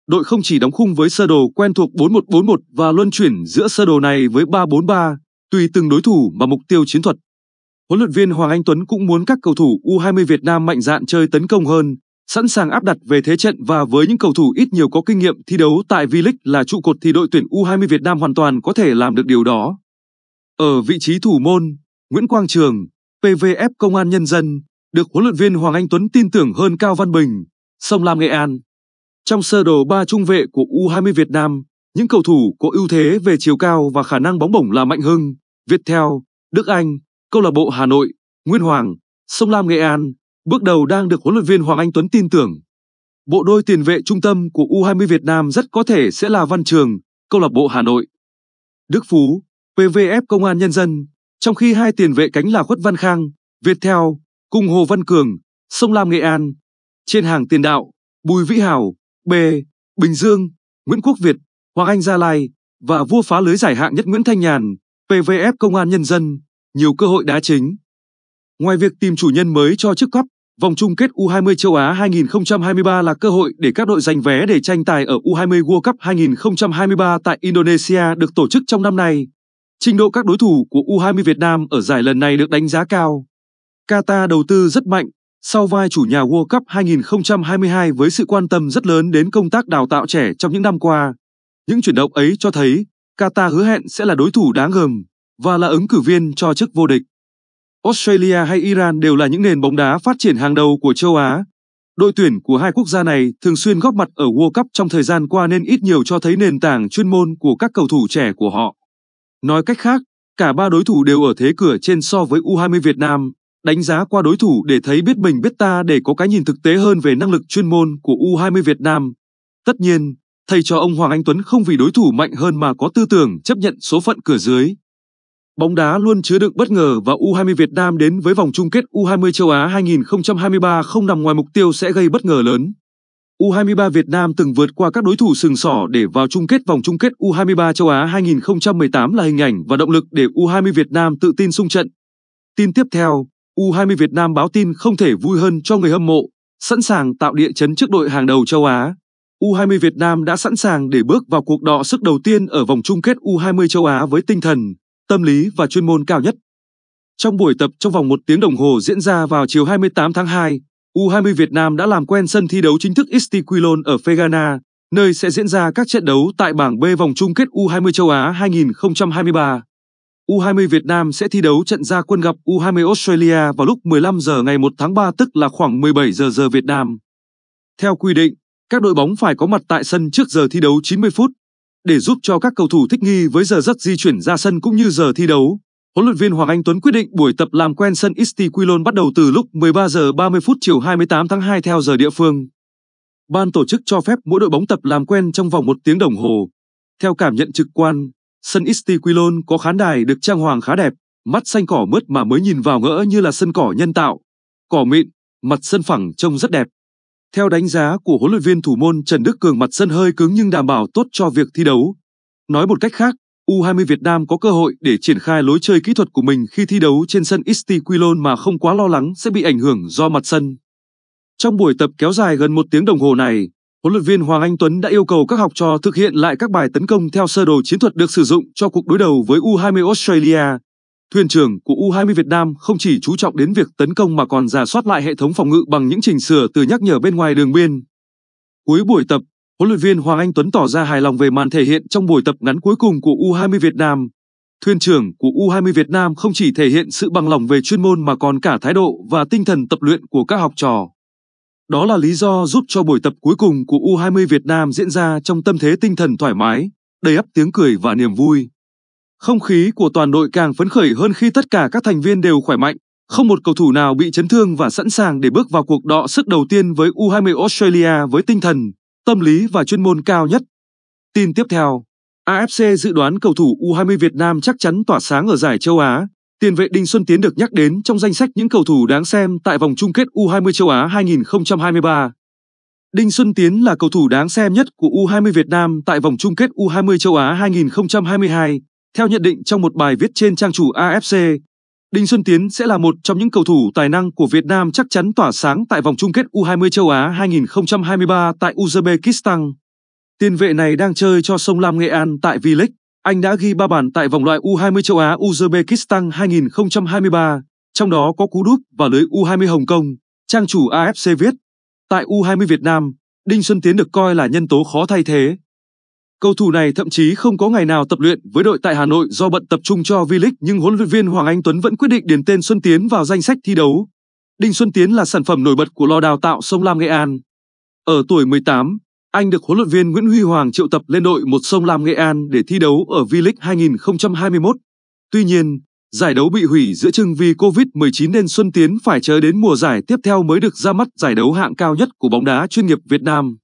Đội không chỉ đóng khung với sơ đồ quen thuộc 4-1-4-1 và luân chuyển giữa sơ đồ này với 3-4-3, tùy từng đối thủ mà mục tiêu chiến thuật. Huấn luyện viên Hoàng Anh Tuấn cũng muốn các cầu thủ U20 Việt Nam mạnh dạn chơi tấn công hơn, sẵn sàng áp đặt về thế trận và với những cầu thủ ít nhiều có kinh nghiệm thi đấu tại V-League là trụ cột thì đội tuyển U20 Việt Nam hoàn toàn có thể làm được điều đó. Ở vị trí thủ môn, Nguyễn Quang Trường, PVF Công an Nhân dân, được huấn luyện viên Hoàng Anh Tuấn tin tưởng hơn Cao Văn Bình, Sông Lam Nghệ An. Trong sơ đồ ba trung vệ của U20 Việt Nam, những cầu thủ có ưu thế về chiều cao và khả năng bóng bổng là Mạnh Hưng, Việt Theo, Đức Anh, Câu lạc bộ Hà Nội, Nguyên Hoàng, Sông Lam Nghệ An, Bước đầu đang được huấn luyện viên Hoàng Anh Tuấn tin tưởng. Bộ đôi tiền vệ trung tâm của U20 Việt Nam rất có thể sẽ là Văn Trường, câu lạc bộ Hà Nội. Đức Phú, PVF Công an Nhân dân, trong khi hai tiền vệ cánh là Khuất Văn Khang, Việt Theo, cùng Hồ Văn Cường, Sông Lam Nghệ An. Trên hàng tiền đạo, Bùi Vĩ Hào, B, Bình Dương, Nguyễn Quốc Việt, Hoàng Anh Gia Lai và vua phá lưới giải hạng nhất Nguyễn Thanh Nhàn, PVF Công an Nhân dân, nhiều cơ hội đá chính. Ngoài việc tìm chủ nhân mới cho chiếc cúp Vòng chung kết U20 châu Á 2023 là cơ hội để các đội giành vé để tranh tài ở U20 World Cup 2023 tại Indonesia được tổ chức trong năm nay. Trình độ các đối thủ của U20 Việt Nam ở giải lần này được đánh giá cao. Qatar đầu tư rất mạnh, sau vai chủ nhà World Cup 2022 với sự quan tâm rất lớn đến công tác đào tạo trẻ trong những năm qua. Những chuyển động ấy cho thấy Qatar hứa hẹn sẽ là đối thủ đáng gờm và là ứng cử viên cho chức vô địch. Australia hay Iran đều là những nền bóng đá phát triển hàng đầu của châu Á. Đội tuyển của hai quốc gia này thường xuyên góp mặt ở World Cup trong thời gian qua nên ít nhiều cho thấy nền tảng chuyên môn của các cầu thủ trẻ của họ. Nói cách khác, cả ba đối thủ đều ở thế cửa trên so với U20 Việt Nam. Đánh giá qua đối thủ để thấy biết mình biết ta để có cái nhìn thực tế hơn về năng lực chuyên môn của U20 Việt Nam. Tất nhiên, thầy cho ông Hoàng Anh Tuấn không vì đối thủ mạnh hơn mà có tư tưởng chấp nhận số phận cửa dưới bóng đá luôn chứa đựng bất ngờ và U20 Việt Nam đến với vòng chung kết U20 châu Á 2023 không nằm ngoài mục tiêu sẽ gây bất ngờ lớn. U23 Việt Nam từng vượt qua các đối thủ sừng sỏ để vào chung kết vòng chung kết U23 châu Á 2018 là hình ảnh và động lực để U20 Việt Nam tự tin sung trận. Tin tiếp theo, U20 Việt Nam báo tin không thể vui hơn cho người hâm mộ, sẵn sàng tạo địa chấn trước đội hàng đầu châu Á. U20 Việt Nam đã sẵn sàng để bước vào cuộc đọ sức đầu tiên ở vòng chung kết U20 châu Á với tinh thần tâm lý và chuyên môn cao nhất. Trong buổi tập trong vòng một tiếng đồng hồ diễn ra vào chiều 28 tháng 2, U20 Việt Nam đã làm quen sân thi đấu chính thức Istiquilon ở Fegana, nơi sẽ diễn ra các trận đấu tại bảng B vòng chung kết U20 châu Á 2023. U20 Việt Nam sẽ thi đấu trận ra quân gặp U20 Australia vào lúc 15 giờ ngày 1 tháng 3 tức là khoảng 17 giờ giờ Việt Nam. Theo quy định, các đội bóng phải có mặt tại sân trước giờ thi đấu 90 phút để giúp cho các cầu thủ thích nghi với giờ giấc di chuyển ra sân cũng như giờ thi đấu, huấn luyện viên Hoàng Anh Tuấn quyết định buổi tập làm quen sân Istiquilon bắt đầu từ lúc 13 giờ 30 phút chiều 28 tháng 2 theo giờ địa phương. Ban tổ chức cho phép mỗi đội bóng tập làm quen trong vòng một tiếng đồng hồ. Theo cảm nhận trực quan, sân Istiquilon có khán đài được trang hoàng khá đẹp, mắt xanh cỏ mướt mà mới nhìn vào ngỡ như là sân cỏ nhân tạo. Cỏ mịn, mặt sân phẳng trông rất đẹp. Theo đánh giá của huấn luyện viên thủ môn Trần Đức Cường mặt sân hơi cứng nhưng đảm bảo tốt cho việc thi đấu. Nói một cách khác, U20 Việt Nam có cơ hội để triển khai lối chơi kỹ thuật của mình khi thi đấu trên sân Istiquilon mà không quá lo lắng sẽ bị ảnh hưởng do mặt sân. Trong buổi tập kéo dài gần một tiếng đồng hồ này, huấn luyện viên Hoàng Anh Tuấn đã yêu cầu các học trò thực hiện lại các bài tấn công theo sơ đồ chiến thuật được sử dụng cho cuộc đối đầu với U20 Australia thuyền trưởng của U20 Việt Nam không chỉ chú trọng đến việc tấn công mà còn giả soát lại hệ thống phòng ngự bằng những chỉnh sửa từ nhắc nhở bên ngoài đường biên. Cuối buổi tập, huấn luyện viên Hoàng Anh Tuấn tỏ ra hài lòng về màn thể hiện trong buổi tập ngắn cuối cùng của U20 Việt Nam. Thuyền trưởng của U20 Việt Nam không chỉ thể hiện sự bằng lòng về chuyên môn mà còn cả thái độ và tinh thần tập luyện của các học trò. Đó là lý do giúp cho buổi tập cuối cùng của U20 Việt Nam diễn ra trong tâm thế tinh thần thoải mái, đầy ắp tiếng cười và niềm vui. Không khí của toàn đội càng phấn khởi hơn khi tất cả các thành viên đều khỏe mạnh, không một cầu thủ nào bị chấn thương và sẵn sàng để bước vào cuộc đọ sức đầu tiên với U20 Australia với tinh thần, tâm lý và chuyên môn cao nhất. Tin tiếp theo, AFC dự đoán cầu thủ U20 Việt Nam chắc chắn tỏa sáng ở giải châu Á. Tiền vệ Đinh Xuân Tiến được nhắc đến trong danh sách những cầu thủ đáng xem tại vòng chung kết U20 châu Á 2023. Đinh Xuân Tiến là cầu thủ đáng xem nhất của U20 Việt Nam tại vòng chung kết U20 châu Á 2022. Theo nhận định trong một bài viết trên trang chủ AFC, Đinh Xuân Tiến sẽ là một trong những cầu thủ tài năng của Việt Nam chắc chắn tỏa sáng tại vòng chung kết U20 châu Á 2023 tại Uzbekistan. Tiền vệ này đang chơi cho Sông Lam Nghệ An tại V-League. Anh đã ghi 3 bàn tại vòng loại U20 châu Á Uzbekistan 2023, trong đó có cú đúp vào lưới U20 Hồng Kông, trang chủ AFC viết. Tại U20 Việt Nam, Đinh Xuân Tiến được coi là nhân tố khó thay thế. Cầu thủ này thậm chí không có ngày nào tập luyện với đội tại Hà Nội do bận tập trung cho V-League nhưng huấn luyện viên Hoàng Anh Tuấn vẫn quyết định điền tên Xuân Tiến vào danh sách thi đấu. Đinh Xuân Tiến là sản phẩm nổi bật của lò đào tạo Sông Lam Nghệ An. Ở tuổi 18, anh được huấn luyện viên Nguyễn Huy Hoàng triệu tập lên đội một Sông Lam Nghệ An để thi đấu ở V-League 2021. Tuy nhiên, giải đấu bị hủy giữa chừng vì Covid-19 nên Xuân Tiến phải chờ đến mùa giải tiếp theo mới được ra mắt giải đấu hạng cao nhất của bóng đá chuyên nghiệp Việt Nam.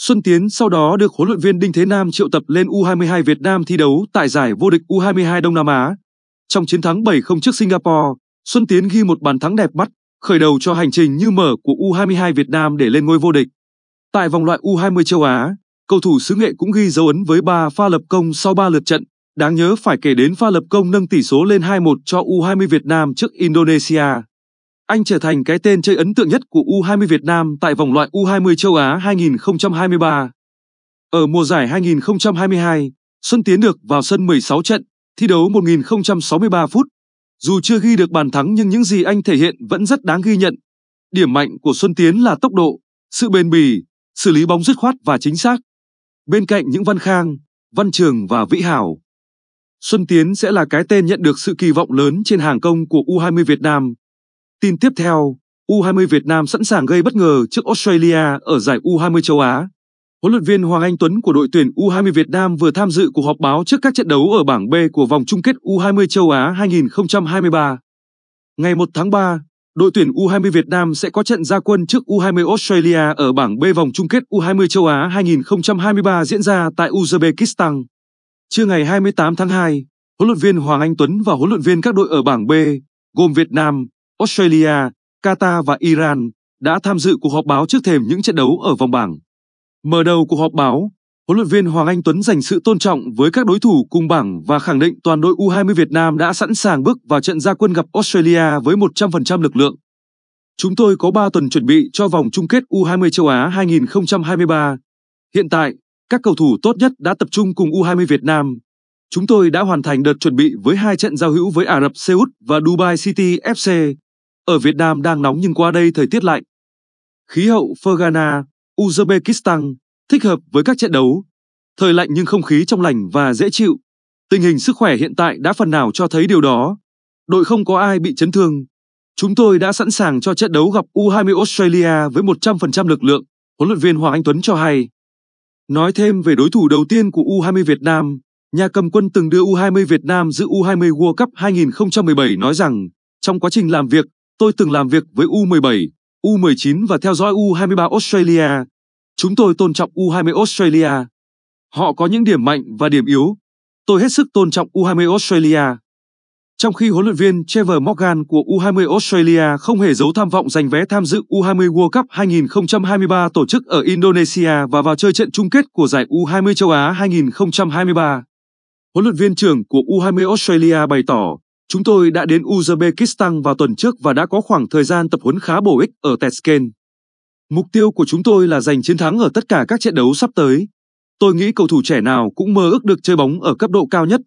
Xuân Tiến sau đó được huấn luyện viên Đinh Thế Nam triệu tập lên U22 Việt Nam thi đấu tại giải vô địch U22 Đông Nam Á. Trong chiến thắng 7-0 trước Singapore, Xuân Tiến ghi một bàn thắng đẹp mắt, khởi đầu cho hành trình như mở của U22 Việt Nam để lên ngôi vô địch. Tại vòng loại U20 châu Á, cầu thủ xứ Nghệ cũng ghi dấu ấn với 3 pha lập công sau 3 lượt trận. Đáng nhớ phải kể đến pha lập công nâng tỷ số lên 2-1 cho U20 Việt Nam trước Indonesia. Anh trở thành cái tên chơi ấn tượng nhất của U20 Việt Nam tại vòng loại U20 châu Á 2023. Ở mùa giải 2022, Xuân Tiến được vào sân 16 trận, thi đấu 1063 phút. Dù chưa ghi được bàn thắng nhưng những gì anh thể hiện vẫn rất đáng ghi nhận. Điểm mạnh của Xuân Tiến là tốc độ, sự bền bỉ, xử lý bóng dứt khoát và chính xác. Bên cạnh những Văn Khang, Văn Trường và Vĩ Hảo, Xuân Tiến sẽ là cái tên nhận được sự kỳ vọng lớn trên hàng công của U20 Việt Nam. Tin tiếp theo, U20 Việt Nam sẵn sàng gây bất ngờ trước Australia ở giải U20 châu Á. Huấn luyện viên Hoàng Anh Tuấn của đội tuyển U20 Việt Nam vừa tham dự cuộc họp báo trước các trận đấu ở bảng B của vòng chung kết U20 châu Á 2023. Ngày 1 tháng 3, đội tuyển U20 Việt Nam sẽ có trận gia quân trước U20 Australia ở bảng B vòng chung kết U20 châu Á 2023 diễn ra tại Uzbekistan. Trưa ngày 28 tháng 2, huấn luyện viên Hoàng Anh Tuấn và huấn luyện viên các đội ở bảng B, gồm Việt Nam, Australia, Qatar và Iran đã tham dự cuộc họp báo trước thềm những trận đấu ở vòng bảng. Mở đầu cuộc họp báo, huấn luyện viên Hoàng Anh Tuấn dành sự tôn trọng với các đối thủ cùng bảng và khẳng định toàn đội U20 Việt Nam đã sẵn sàng bước vào trận gia quân gặp Australia với 100% lực lượng. Chúng tôi có 3 tuần chuẩn bị cho vòng chung kết U20 châu Á 2023. Hiện tại, các cầu thủ tốt nhất đã tập trung cùng U20 Việt Nam. Chúng tôi đã hoàn thành đợt chuẩn bị với hai trận giao hữu với Ả Rập Xê Út và Dubai City FC ở Việt Nam đang nóng nhưng qua đây thời tiết lạnh. Khí hậu Fergana, Uzbekistan thích hợp với các trận đấu. Thời lạnh nhưng không khí trong lành và dễ chịu. Tình hình sức khỏe hiện tại đã phần nào cho thấy điều đó. Đội không có ai bị chấn thương. Chúng tôi đã sẵn sàng cho trận đấu gặp U20 Australia với 100% lực lượng, huấn luyện viên Hoàng Anh Tuấn cho hay. Nói thêm về đối thủ đầu tiên của U20 Việt Nam, nhà cầm quân từng đưa U20 Việt Nam dự U20 World Cup 2017 nói rằng, trong quá trình làm việc, Tôi từng làm việc với U17, U19 và theo dõi U23 Australia. Chúng tôi tôn trọng U20 Australia. Họ có những điểm mạnh và điểm yếu. Tôi hết sức tôn trọng U20 Australia. Trong khi huấn luyện viên Trevor Morgan của U20 Australia không hề giấu tham vọng giành vé tham dự U20 World Cup 2023 tổ chức ở Indonesia và vào chơi trận chung kết của giải U20 châu Á 2023. Huấn luyện viên trưởng của U20 Australia bày tỏ, Chúng tôi đã đến Uzbekistan vào tuần trước và đã có khoảng thời gian tập huấn khá bổ ích ở Tashkent. Mục tiêu của chúng tôi là giành chiến thắng ở tất cả các trận đấu sắp tới. Tôi nghĩ cầu thủ trẻ nào cũng mơ ước được chơi bóng ở cấp độ cao nhất.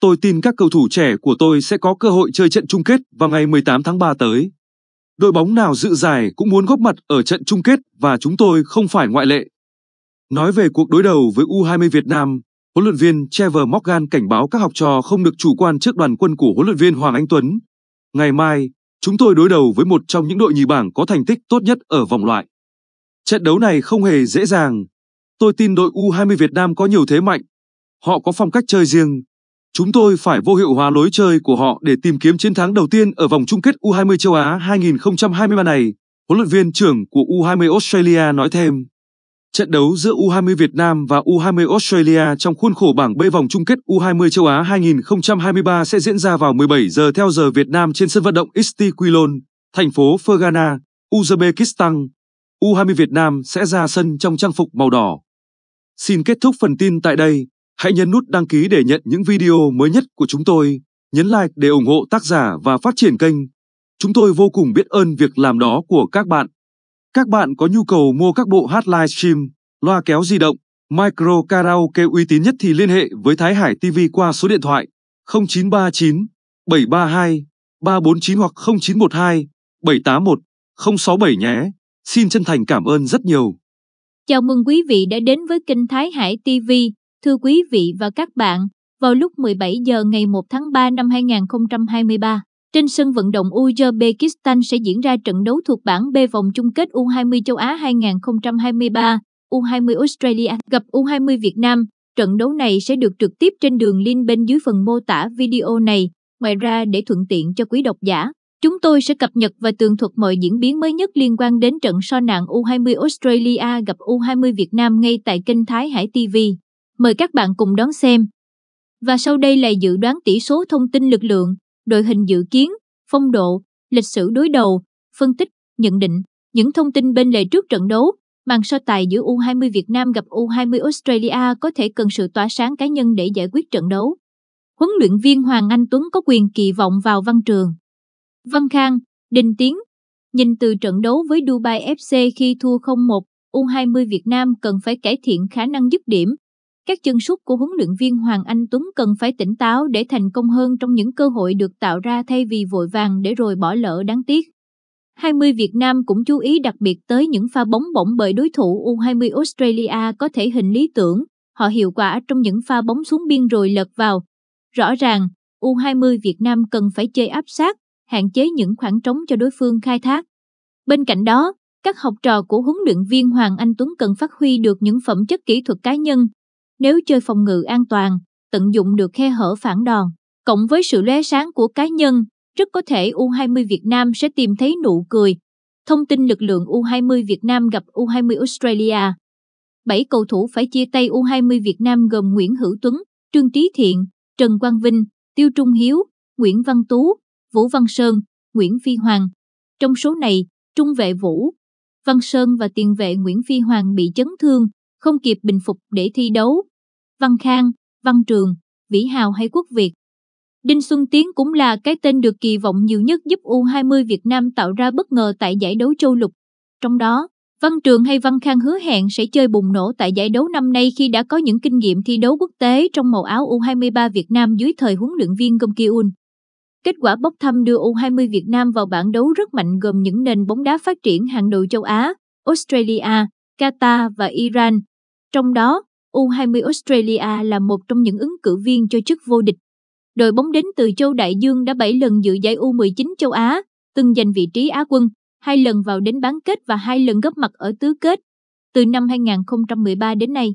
Tôi tin các cầu thủ trẻ của tôi sẽ có cơ hội chơi trận chung kết vào ngày 18 tháng 3 tới. Đội bóng nào dự giải cũng muốn góp mặt ở trận chung kết và chúng tôi không phải ngoại lệ. Nói về cuộc đối đầu với U20 Việt Nam, huấn luyện viên Trevor Morgan cảnh báo các học trò không được chủ quan trước đoàn quân của huấn luyện viên Hoàng Anh Tuấn. Ngày mai, chúng tôi đối đầu với một trong những đội nhì bảng có thành tích tốt nhất ở vòng loại. Trận đấu này không hề dễ dàng. Tôi tin đội U20 Việt Nam có nhiều thế mạnh. Họ có phong cách chơi riêng. Chúng tôi phải vô hiệu hóa lối chơi của họ để tìm kiếm chiến thắng đầu tiên ở vòng chung kết U20 châu Á 2023 này, huấn luyện viên trưởng của U20 Australia nói thêm. Trận đấu giữa U20 Việt Nam và U20 Australia trong khuôn khổ bảng B vòng chung kết U20 châu Á 2023 sẽ diễn ra vào 17 giờ theo giờ Việt Nam trên sân vận động Istiqlal, thành phố Fergana, Uzbekistan. U20 Việt Nam sẽ ra sân trong trang phục màu đỏ. Xin kết thúc phần tin tại đây. Hãy nhấn nút đăng ký để nhận những video mới nhất của chúng tôi. Nhấn like để ủng hộ tác giả và phát triển kênh. Chúng tôi vô cùng biết ơn việc làm đó của các bạn. Các bạn có nhu cầu mua các bộ hát live stream, loa kéo di động, micro karaoke uy tín nhất thì liên hệ với Thái Hải TV qua số điện thoại 0939 732 349 hoặc 0912 781 067 nhé. Xin chân thành cảm ơn rất nhiều. Chào mừng quý vị đã đến với kênh Thái Hải TV. Thưa quý vị và các bạn, vào lúc 17 giờ ngày 1 tháng 3 năm 2023, trên sân vận động Uzbekistan sẽ diễn ra trận đấu thuộc bảng B vòng chung kết U20 châu Á 2023, U20 Australia gặp U20 Việt Nam. Trận đấu này sẽ được trực tiếp trên đường link bên dưới phần mô tả video này. Ngoài ra để thuận tiện cho quý độc giả, chúng tôi sẽ cập nhật và tường thuật mọi diễn biến mới nhất liên quan đến trận so nạn U20 Australia gặp U20 Việt Nam ngay tại kênh Thái Hải TV. Mời các bạn cùng đón xem. Và sau đây là dự đoán tỷ số thông tin lực lượng đội hình dự kiến, phong độ, lịch sử đối đầu, phân tích, nhận định, những thông tin bên lề trước trận đấu, màn so tài giữa U20 Việt Nam gặp U20 Australia có thể cần sự tỏa sáng cá nhân để giải quyết trận đấu. Huấn luyện viên Hoàng Anh Tuấn có quyền kỳ vọng vào Văn Trường. Văn Khang, Đình Tiến, nhìn từ trận đấu với Dubai FC khi thua 0-1, U20 Việt Nam cần phải cải thiện khả năng dứt điểm, các chân sút của huấn luyện viên Hoàng Anh Tuấn cần phải tỉnh táo để thành công hơn trong những cơ hội được tạo ra thay vì vội vàng để rồi bỏ lỡ đáng tiếc. 20 Việt Nam cũng chú ý đặc biệt tới những pha bóng bổng bởi đối thủ U20 Australia có thể hình lý tưởng, họ hiệu quả trong những pha bóng xuống biên rồi lật vào. Rõ ràng, U20 Việt Nam cần phải chơi áp sát, hạn chế những khoảng trống cho đối phương khai thác. Bên cạnh đó, các học trò của huấn luyện viên Hoàng Anh Tuấn cần phát huy được những phẩm chất kỹ thuật cá nhân, nếu chơi phòng ngự an toàn, tận dụng được khe hở phản đòn, cộng với sự lóe sáng của cá nhân, rất có thể U20 Việt Nam sẽ tìm thấy nụ cười. Thông tin lực lượng U20 Việt Nam gặp U20 Australia. bảy cầu thủ phải chia tay U20 Việt Nam gồm Nguyễn Hữu Tuấn, Trương Trí Thiện, Trần Quang Vinh, Tiêu Trung Hiếu, Nguyễn Văn Tú, Vũ Văn Sơn, Nguyễn Phi Hoàng. Trong số này, trung vệ Vũ, Văn Sơn và tiền vệ Nguyễn Phi Hoàng bị chấn thương, không kịp bình phục để thi đấu. Văn Khang, Văn Trường, Vĩ Hào hay Quốc Việt. Đinh Xuân Tiến cũng là cái tên được kỳ vọng nhiều nhất giúp U20 Việt Nam tạo ra bất ngờ tại giải đấu châu lục. Trong đó, Văn Trường hay Văn Khang hứa hẹn sẽ chơi bùng nổ tại giải đấu năm nay khi đã có những kinh nghiệm thi đấu quốc tế trong màu áo U23 Việt Nam dưới thời huấn luyện viên Gom Ki-un. Kết quả bốc thăm đưa U20 Việt Nam vào bảng đấu rất mạnh gồm những nền bóng đá phát triển hàng đầu châu Á, Australia, Qatar và Iran. Trong đó, U20 Australia là một trong những ứng cử viên cho chức vô địch. Đội bóng đến từ châu Đại Dương đã 7 lần dự giải U19 châu Á, từng giành vị trí Á quân, hai lần vào đến bán kết và hai lần góp mặt ở tứ kết. Từ năm 2013 đến nay,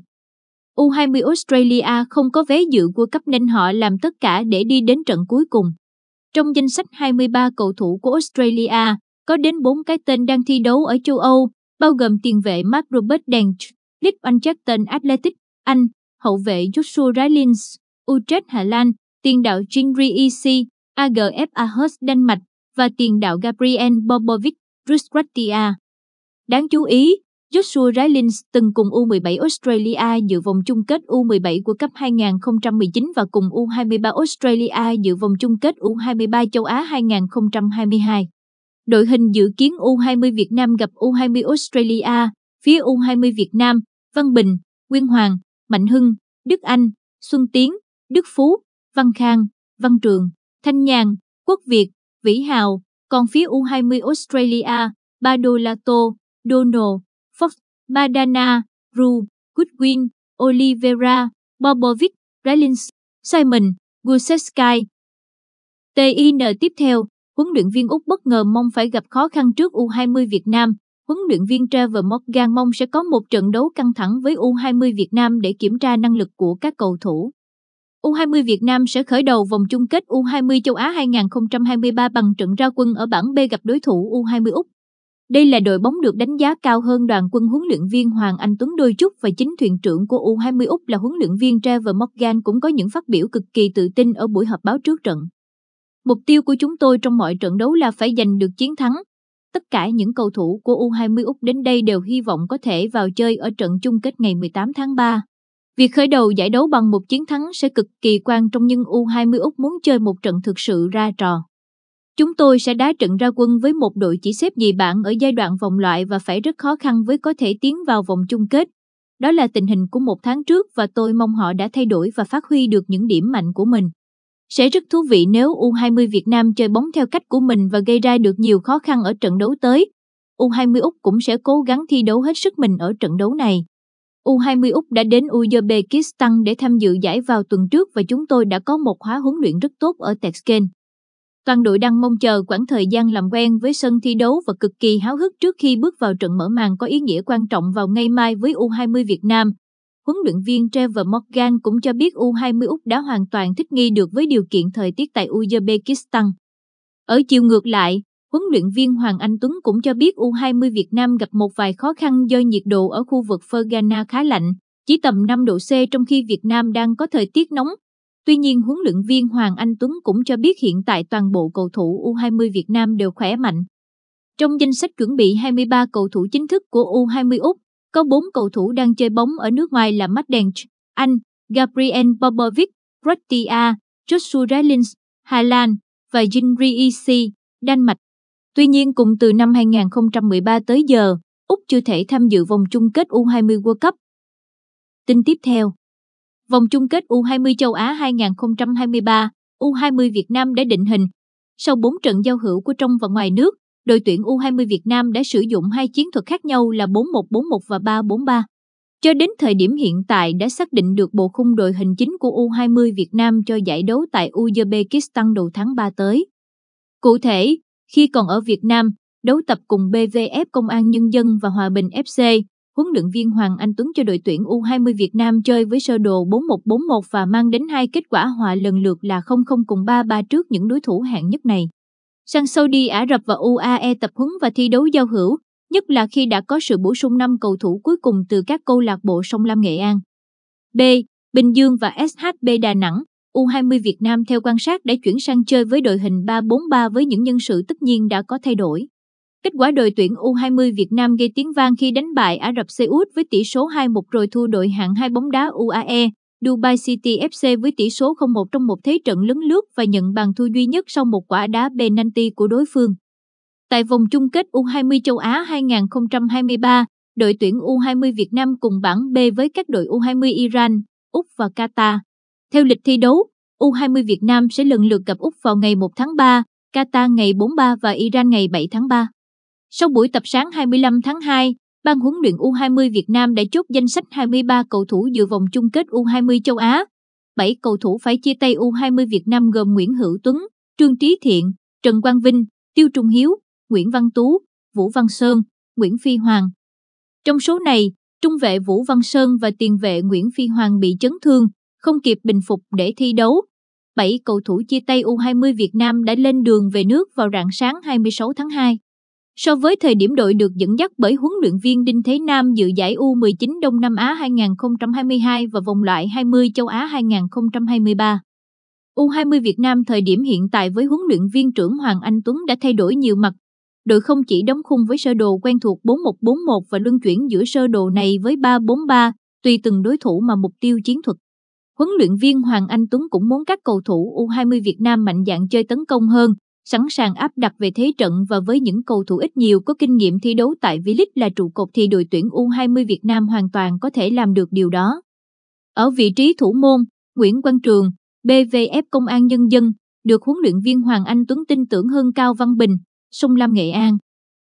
U20 Australia không có vé dự World Cup nên họ làm tất cả để đi đến trận cuối cùng. Trong danh sách 23 cầu thủ của Australia, có đến 4 cái tên đang thi đấu ở châu Âu, bao gồm tiền vệ Mark Robert Dench, Lít Oanh Athletic, anh, hậu vệ Joshua Rylins, Utrecht Hà Lan, tiền đạo Jinri Isi, e AGF Ahus Đan Mạch và tiền đạo Gabriel Bobovic, Ruskratia. Đáng chú ý, Joshua Rylins từng cùng U17 Australia dự vòng chung kết U17 của cấp 2019 và cùng U23 Australia dự vòng chung kết U23 châu Á 2022. Đội hình dự kiến U20 Việt Nam gặp U20 Australia, phía U20 Việt Nam, Văn Bình, Nguyên Hoàng, Mạnh Hưng, Đức Anh, Xuân Tiến, Đức Phú, Văn Khang, Văn Trường, Thanh Nhàn, Quốc Việt, Vĩ Hào, còn phía U20 Australia, Badolato, Donald, Fox, Madana, Ru, Goodwin, Oliveira, Bobovic, Relins, Simon, Guseski. TIN tiếp theo, huấn luyện viên Úc bất ngờ mong phải gặp khó khăn trước U20 Việt Nam, huấn luyện viên Trevor Morgan mong sẽ có một trận đấu căng thẳng với U20 Việt Nam để kiểm tra năng lực của các cầu thủ. U20 Việt Nam sẽ khởi đầu vòng chung kết U20 châu Á 2023 bằng trận ra quân ở bảng B gặp đối thủ U20 Úc. Đây là đội bóng được đánh giá cao hơn đoàn quân huấn luyện viên Hoàng Anh Tuấn đôi chút và chính thuyền trưởng của U20 Úc là huấn luyện viên Trevor Morgan cũng có những phát biểu cực kỳ tự tin ở buổi họp báo trước trận. Mục tiêu của chúng tôi trong mọi trận đấu là phải giành được chiến thắng, Tất cả những cầu thủ của U20 Úc đến đây đều hy vọng có thể vào chơi ở trận chung kết ngày 18 tháng 3. Việc khởi đầu giải đấu bằng một chiến thắng sẽ cực kỳ quan trọng nhưng U20 Úc muốn chơi một trận thực sự ra trò. Chúng tôi sẽ đá trận ra quân với một đội chỉ xếp nhì bảng ở giai đoạn vòng loại và phải rất khó khăn với có thể tiến vào vòng chung kết. Đó là tình hình của một tháng trước và tôi mong họ đã thay đổi và phát huy được những điểm mạnh của mình. Sẽ rất thú vị nếu U20 Việt Nam chơi bóng theo cách của mình và gây ra được nhiều khó khăn ở trận đấu tới. U20 Úc cũng sẽ cố gắng thi đấu hết sức mình ở trận đấu này. U20 Úc đã đến Uzbekistan để tham dự giải vào tuần trước và chúng tôi đã có một khóa huấn luyện rất tốt ở Tashkent. Toàn đội đang mong chờ khoảng thời gian làm quen với sân thi đấu và cực kỳ háo hức trước khi bước vào trận mở màn có ý nghĩa quan trọng vào ngày mai với U20 Việt Nam huấn luyện viên Trevor Morgan cũng cho biết U20 Úc đã hoàn toàn thích nghi được với điều kiện thời tiết tại Uzbekistan. Ở chiều ngược lại, huấn luyện viên Hoàng Anh Tuấn cũng cho biết U20 Việt Nam gặp một vài khó khăn do nhiệt độ ở khu vực Fergana khá lạnh, chỉ tầm 5 độ C trong khi Việt Nam đang có thời tiết nóng. Tuy nhiên huấn luyện viên Hoàng Anh Tuấn cũng cho biết hiện tại toàn bộ cầu thủ U20 Việt Nam đều khỏe mạnh. Trong danh sách chuẩn bị 23 cầu thủ chính thức của U20 Úc, có 4 cầu thủ đang chơi bóng ở nước ngoài là Matt Anh, Gabriel Bobovic, Croatia, Joshua Relins, Hà Lan và Jinri Isi, Đan Mạch. Tuy nhiên cùng từ năm 2013 tới giờ, Úc chưa thể tham dự vòng chung kết U20 World Cup. Tin tiếp theo Vòng chung kết U20 châu Á 2023, U20 Việt Nam đã định hình. Sau 4 trận giao hữu của trong và ngoài nước, đội tuyển U20 Việt Nam đã sử dụng hai chiến thuật khác nhau là 4-1-4-1 và 3-4-3. Cho đến thời điểm hiện tại đã xác định được bộ khung đội hình chính của U20 Việt Nam cho giải đấu tại Uzbekistan đầu tháng 3 tới. Cụ thể, khi còn ở Việt Nam, đấu tập cùng BVF Công an Nhân dân và Hòa Bình FC, huấn luyện viên Hoàng Anh Tuấn cho đội tuyển U20 Việt Nam chơi với sơ đồ 4-1-4-1 và mang đến hai kết quả hòa lần lượt là 0-0 cùng 3-3 trước những đối thủ hạng nhất này sang Saudi Ả Rập và UAE tập huấn và thi đấu giao hữu, nhất là khi đã có sự bổ sung 5 cầu thủ cuối cùng từ các câu lạc bộ Sông Lam Nghệ An. B. Bình Dương và SHB Đà Nẵng, U20 Việt Nam theo quan sát đã chuyển sang chơi với đội hình 3-4-3 với những nhân sự tất nhiên đã có thay đổi. Kết quả đội tuyển U20 Việt Nam gây tiếng vang khi đánh bại Ả Rập Xê Út với tỷ số 2-1 rồi thua đội hạng 2 bóng đá UAE. Dubai City FC với tỷ số 0-1 trong một thế trận lấn lướt và nhận bàn thua duy nhất sau một quả đá penalty của đối phương. Tại vòng chung kết U20 châu Á 2023, đội tuyển U20 Việt Nam cùng bảng B với các đội U20 Iran, Úc và Qatar. Theo lịch thi đấu, U20 Việt Nam sẽ lần lượt gặp Úc vào ngày 1 tháng 3, Qatar ngày 43 và Iran ngày 7 tháng 3. Sau buổi tập sáng 25 tháng 2, ban huấn luyện U20 Việt Nam đã chốt danh sách 23 cầu thủ dự vòng chung kết U20 châu Á. 7 cầu thủ phải chia tay U20 Việt Nam gồm Nguyễn Hữu Tuấn, Trương Trí Thiện, Trần Quang Vinh, Tiêu Trung Hiếu, Nguyễn Văn Tú, Vũ Văn Sơn, Nguyễn Phi Hoàng. Trong số này, trung vệ Vũ Văn Sơn và tiền vệ Nguyễn Phi Hoàng bị chấn thương, không kịp bình phục để thi đấu. 7 cầu thủ chia tay U20 Việt Nam đã lên đường về nước vào rạng sáng 26 tháng 2. So với thời điểm đội được dẫn dắt bởi huấn luyện viên Đinh Thế Nam dự giải U19 Đông Nam Á 2022 và vòng loại 20 châu Á 2023. U20 Việt Nam thời điểm hiện tại với huấn luyện viên trưởng Hoàng Anh Tuấn đã thay đổi nhiều mặt. Đội không chỉ đóng khung với sơ đồ quen thuộc 4141 và luân chuyển giữa sơ đồ này với 343, tùy từng đối thủ mà mục tiêu chiến thuật. Huấn luyện viên Hoàng Anh Tuấn cũng muốn các cầu thủ U20 Việt Nam mạnh dạn chơi tấn công hơn, sẵn sàng áp đặt về thế trận và với những cầu thủ ít nhiều có kinh nghiệm thi đấu tại V-League là trụ cột thì đội tuyển U20 Việt Nam hoàn toàn có thể làm được điều đó. Ở vị trí thủ môn, Nguyễn Quang Trường, BVF Công an Nhân dân, được huấn luyện viên Hoàng Anh Tuấn tin tưởng hơn Cao Văn Bình, Sông Lam Nghệ An.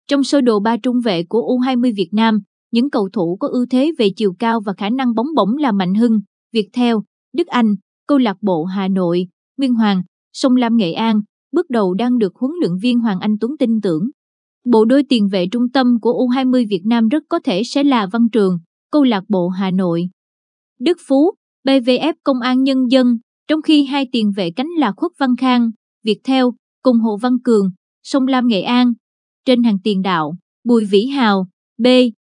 Trong sơ đồ ba trung vệ của U20 Việt Nam, những cầu thủ có ưu thế về chiều cao và khả năng bóng bổng là Mạnh Hưng, Việt Theo, Đức Anh, Câu lạc bộ Hà Nội, Nguyên Hoàng, Sông Lam Nghệ An, bước đầu đang được huấn luyện viên Hoàng Anh Tuấn tin tưởng. Bộ đôi tiền vệ trung tâm của U20 Việt Nam rất có thể sẽ là Văn Trường, câu lạc bộ Hà Nội. Đức Phú, BVF Công an Nhân dân, trong khi hai tiền vệ cánh là Khuất Văn Khang, Việt Theo, cùng Hồ Văn Cường, Sông Lam Nghệ An. Trên hàng tiền đạo, Bùi Vĩ Hào, B,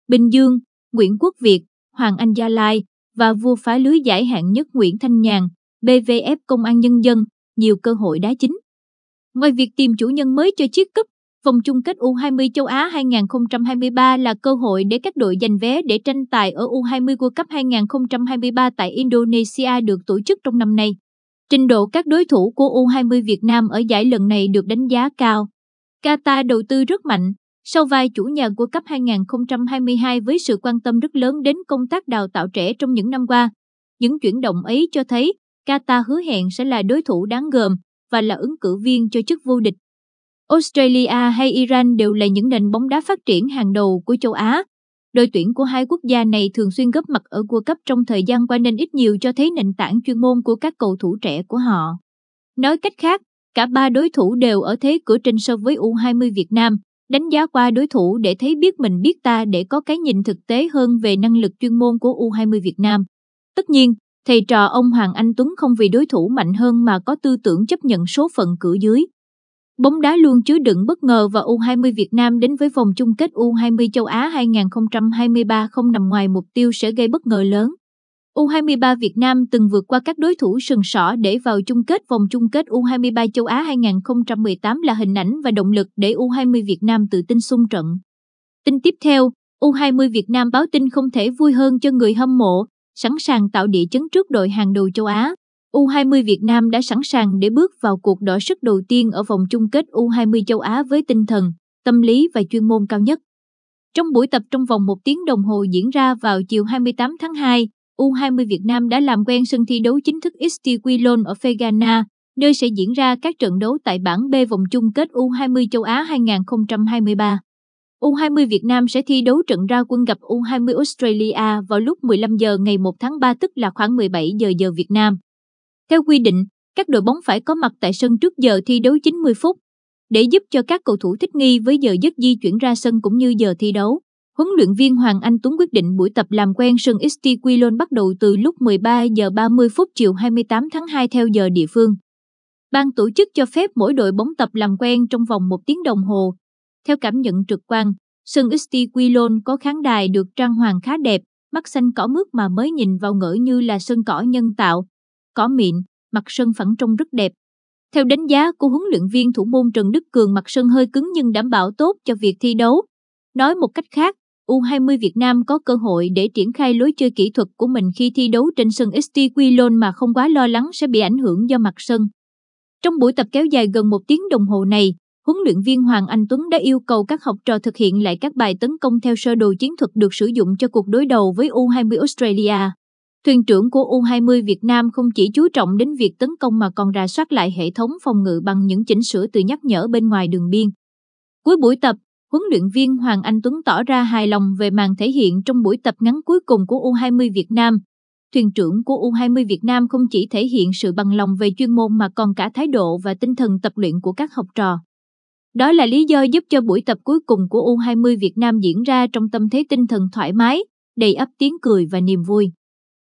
Bình Dương, Nguyễn Quốc Việt, Hoàng Anh Gia Lai và vua phá lưới giải hạng nhất Nguyễn Thanh Nhàn, BVF Công an Nhân dân, nhiều cơ hội đá chính. Ngoài việc tìm chủ nhân mới cho chiếc cúp, vòng chung kết U20 châu Á 2023 là cơ hội để các đội giành vé để tranh tài ở U20 World Cup 2023 tại Indonesia được tổ chức trong năm nay. Trình độ các đối thủ của U20 Việt Nam ở giải lần này được đánh giá cao. Qatar đầu tư rất mạnh, sau vai chủ nhà World Cup 2022 với sự quan tâm rất lớn đến công tác đào tạo trẻ trong những năm qua. Những chuyển động ấy cho thấy Qatar hứa hẹn sẽ là đối thủ đáng gờm và là ứng cử viên cho chức vô địch. Australia hay Iran đều là những nền bóng đá phát triển hàng đầu của châu Á. Đội tuyển của hai quốc gia này thường xuyên góp mặt ở World Cup trong thời gian qua nên ít nhiều cho thấy nền tảng chuyên môn của các cầu thủ trẻ của họ. Nói cách khác, cả ba đối thủ đều ở thế cửa trên so với U20 Việt Nam, đánh giá qua đối thủ để thấy biết mình biết ta để có cái nhìn thực tế hơn về năng lực chuyên môn của U20 Việt Nam. Tất nhiên, Thầy trò ông Hoàng Anh Tuấn không vì đối thủ mạnh hơn mà có tư tưởng chấp nhận số phận cửa dưới. Bóng đá luôn chứa đựng bất ngờ và U20 Việt Nam đến với vòng chung kết U20 châu Á 2023 không nằm ngoài mục tiêu sẽ gây bất ngờ lớn. U23 Việt Nam từng vượt qua các đối thủ sừng sỏ để vào chung kết vòng chung kết U23 châu Á 2018 là hình ảnh và động lực để U20 Việt Nam tự tin xung trận. Tin tiếp theo, U20 Việt Nam báo tin không thể vui hơn cho người hâm mộ sẵn sàng tạo địa chấn trước đội hàng đầu châu Á. U20 Việt Nam đã sẵn sàng để bước vào cuộc đỏ sức đầu tiên ở vòng chung kết U20 châu Á với tinh thần, tâm lý và chuyên môn cao nhất. Trong buổi tập trong vòng một tiếng đồng hồ diễn ra vào chiều 28 tháng 2, U20 Việt Nam đã làm quen sân thi đấu chính thức Istiquilon ở Fegana, nơi sẽ diễn ra các trận đấu tại bảng B vòng chung kết U20 châu Á 2023. U20 Việt Nam sẽ thi đấu trận ra quân gặp U20 Australia vào lúc 15 giờ ngày 1 tháng 3 tức là khoảng 17 giờ giờ Việt Nam. Theo quy định, các đội bóng phải có mặt tại sân trước giờ thi đấu 90 phút để giúp cho các cầu thủ thích nghi với giờ giấc di chuyển ra sân cũng như giờ thi đấu. Huấn luyện viên Hoàng Anh Tuấn quyết định buổi tập làm quen sân Istiquilon bắt đầu từ lúc 13 giờ 30 phút chiều 28 tháng 2 theo giờ địa phương. Ban tổ chức cho phép mỗi đội bóng tập làm quen trong vòng một tiếng đồng hồ, theo cảm nhận trực quan, sân Istiquilon có khán đài được trang hoàng khá đẹp, mắt xanh cỏ mướt mà mới nhìn vào ngỡ như là sân cỏ nhân tạo. Cỏ mịn, mặt sân phẳng trông rất đẹp. Theo đánh giá của huấn luyện viên thủ môn Trần Đức Cường mặt sân hơi cứng nhưng đảm bảo tốt cho việc thi đấu. Nói một cách khác, U20 Việt Nam có cơ hội để triển khai lối chơi kỹ thuật của mình khi thi đấu trên sân Estiquilon mà không quá lo lắng sẽ bị ảnh hưởng do mặt sân. Trong buổi tập kéo dài gần một tiếng đồng hồ này, huấn luyện viên Hoàng Anh Tuấn đã yêu cầu các học trò thực hiện lại các bài tấn công theo sơ đồ chiến thuật được sử dụng cho cuộc đối đầu với U20 Australia. Thuyền trưởng của U20 Việt Nam không chỉ chú trọng đến việc tấn công mà còn rà soát lại hệ thống phòng ngự bằng những chỉnh sửa từ nhắc nhở bên ngoài đường biên. Cuối buổi tập, huấn luyện viên Hoàng Anh Tuấn tỏ ra hài lòng về màn thể hiện trong buổi tập ngắn cuối cùng của U20 Việt Nam. Thuyền trưởng của U20 Việt Nam không chỉ thể hiện sự bằng lòng về chuyên môn mà còn cả thái độ và tinh thần tập luyện của các học trò. Đó là lý do giúp cho buổi tập cuối cùng của U20 Việt Nam diễn ra trong tâm thế tinh thần thoải mái, đầy ấp tiếng cười và niềm vui.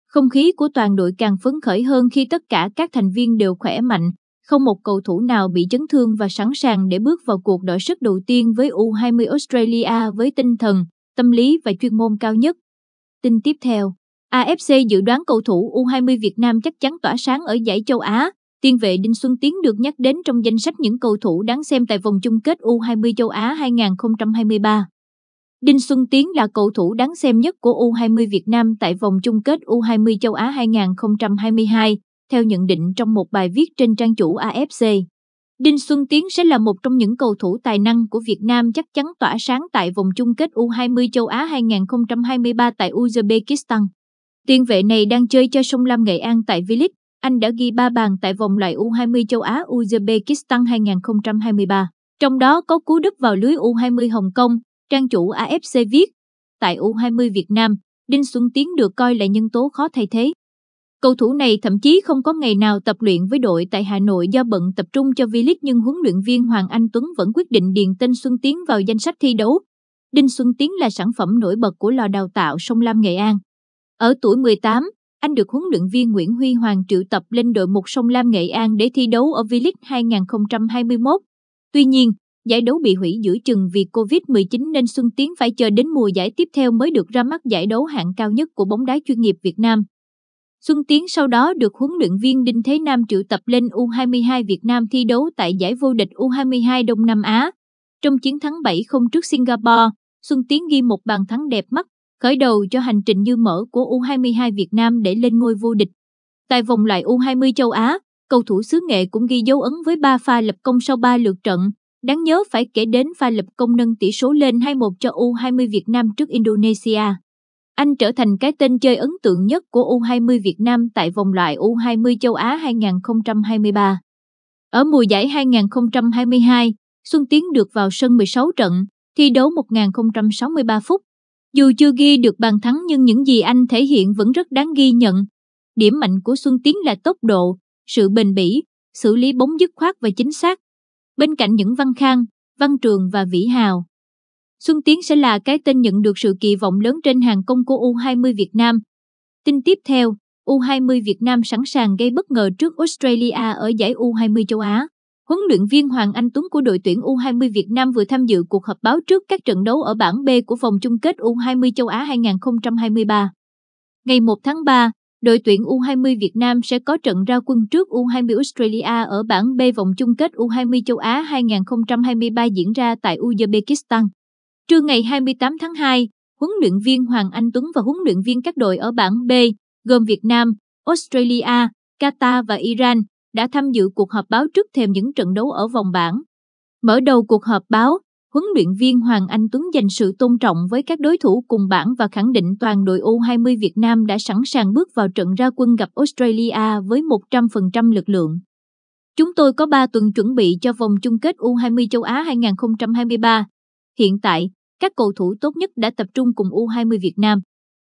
Không khí của toàn đội càng phấn khởi hơn khi tất cả các thành viên đều khỏe mạnh, không một cầu thủ nào bị chấn thương và sẵn sàng để bước vào cuộc đội sức đầu tiên với U20 Australia với tinh thần, tâm lý và chuyên môn cao nhất. Tin tiếp theo, AFC dự đoán cầu thủ U20 Việt Nam chắc chắn tỏa sáng ở giải châu Á, Tiền vệ Đinh Xuân Tiến được nhắc đến trong danh sách những cầu thủ đáng xem tại vòng chung kết U20 châu Á 2023. Đinh Xuân Tiến là cầu thủ đáng xem nhất của U20 Việt Nam tại vòng chung kết U20 châu Á 2022, theo nhận định trong một bài viết trên trang chủ AFC. Đinh Xuân Tiến sẽ là một trong những cầu thủ tài năng của Việt Nam chắc chắn tỏa sáng tại vòng chung kết U20 châu Á 2023 tại Uzbekistan. Tiền vệ này đang chơi cho Sông Lam Nghệ An tại V-League anh đã ghi 3 bàn tại vòng loại U20 châu Á Uzbekistan 2023, trong đó có cú đúp vào lưới U20 Hồng Kông, trang chủ AFC viết. Tại U20 Việt Nam, Đinh Xuân Tiến được coi là nhân tố khó thay thế. Cầu thủ này thậm chí không có ngày nào tập luyện với đội tại Hà Nội do bận tập trung cho V-League nhưng huấn luyện viên Hoàng Anh Tuấn vẫn quyết định điền tên Xuân Tiến vào danh sách thi đấu. Đinh Xuân Tiến là sản phẩm nổi bật của lò đào tạo Sông Lam Nghệ An. Ở tuổi 18, anh được huấn luyện viên Nguyễn Huy Hoàng triệu tập lên đội một sông Lam Nghệ An để thi đấu ở V-League 2021. Tuy nhiên, giải đấu bị hủy giữa chừng vì Covid-19 nên Xuân Tiến phải chờ đến mùa giải tiếp theo mới được ra mắt giải đấu hạng cao nhất của bóng đá chuyên nghiệp Việt Nam. Xuân Tiến sau đó được huấn luyện viên Đinh Thế Nam triệu tập lên U22 Việt Nam thi đấu tại giải vô địch U22 Đông Nam Á. Trong chiến thắng 7-0 trước Singapore, Xuân Tiến ghi một bàn thắng đẹp mắt khởi đầu cho hành trình như mở của U22 Việt Nam để lên ngôi vô địch. Tại vòng loại U20 châu Á, cầu thủ xứ nghệ cũng ghi dấu ấn với 3 pha lập công sau 3 lượt trận. Đáng nhớ phải kể đến pha lập công nâng tỷ số lên 2-1 cho U20 Việt Nam trước Indonesia. Anh trở thành cái tên chơi ấn tượng nhất của U20 Việt Nam tại vòng loại U20 châu Á 2023. Ở mùa giải 2022, Xuân Tiến được vào sân 16 trận, thi đấu 1063 phút, dù chưa ghi được bàn thắng nhưng những gì anh thể hiện vẫn rất đáng ghi nhận. Điểm mạnh của Xuân Tiến là tốc độ, sự bền bỉ, xử lý bóng dứt khoát và chính xác. Bên cạnh những Văn Khang, Văn Trường và Vĩ Hào. Xuân Tiến sẽ là cái tên nhận được sự kỳ vọng lớn trên hàng công của U20 Việt Nam. Tin tiếp theo, U20 Việt Nam sẵn sàng gây bất ngờ trước Australia ở giải U20 châu Á huấn luyện viên Hoàng Anh Tuấn của đội tuyển U20 Việt Nam vừa tham dự cuộc họp báo trước các trận đấu ở bảng B của vòng chung kết U20 châu Á 2023. Ngày 1 tháng 3, đội tuyển U20 Việt Nam sẽ có trận ra quân trước U20 Australia ở bảng B vòng chung kết U20 châu Á 2023 diễn ra tại Uzbekistan. Trưa ngày 28 tháng 2, huấn luyện viên Hoàng Anh Tuấn và huấn luyện viên các đội ở bảng B, gồm Việt Nam, Australia, Qatar và Iran, đã tham dự cuộc họp báo trước thêm những trận đấu ở vòng bảng. Mở đầu cuộc họp báo, huấn luyện viên Hoàng Anh Tuấn dành sự tôn trọng với các đối thủ cùng bảng và khẳng định toàn đội U20 Việt Nam đã sẵn sàng bước vào trận ra quân gặp Australia với 100% lực lượng. Chúng tôi có 3 tuần chuẩn bị cho vòng chung kết U20 châu Á 2023. Hiện tại, các cầu thủ tốt nhất đã tập trung cùng U20 Việt Nam.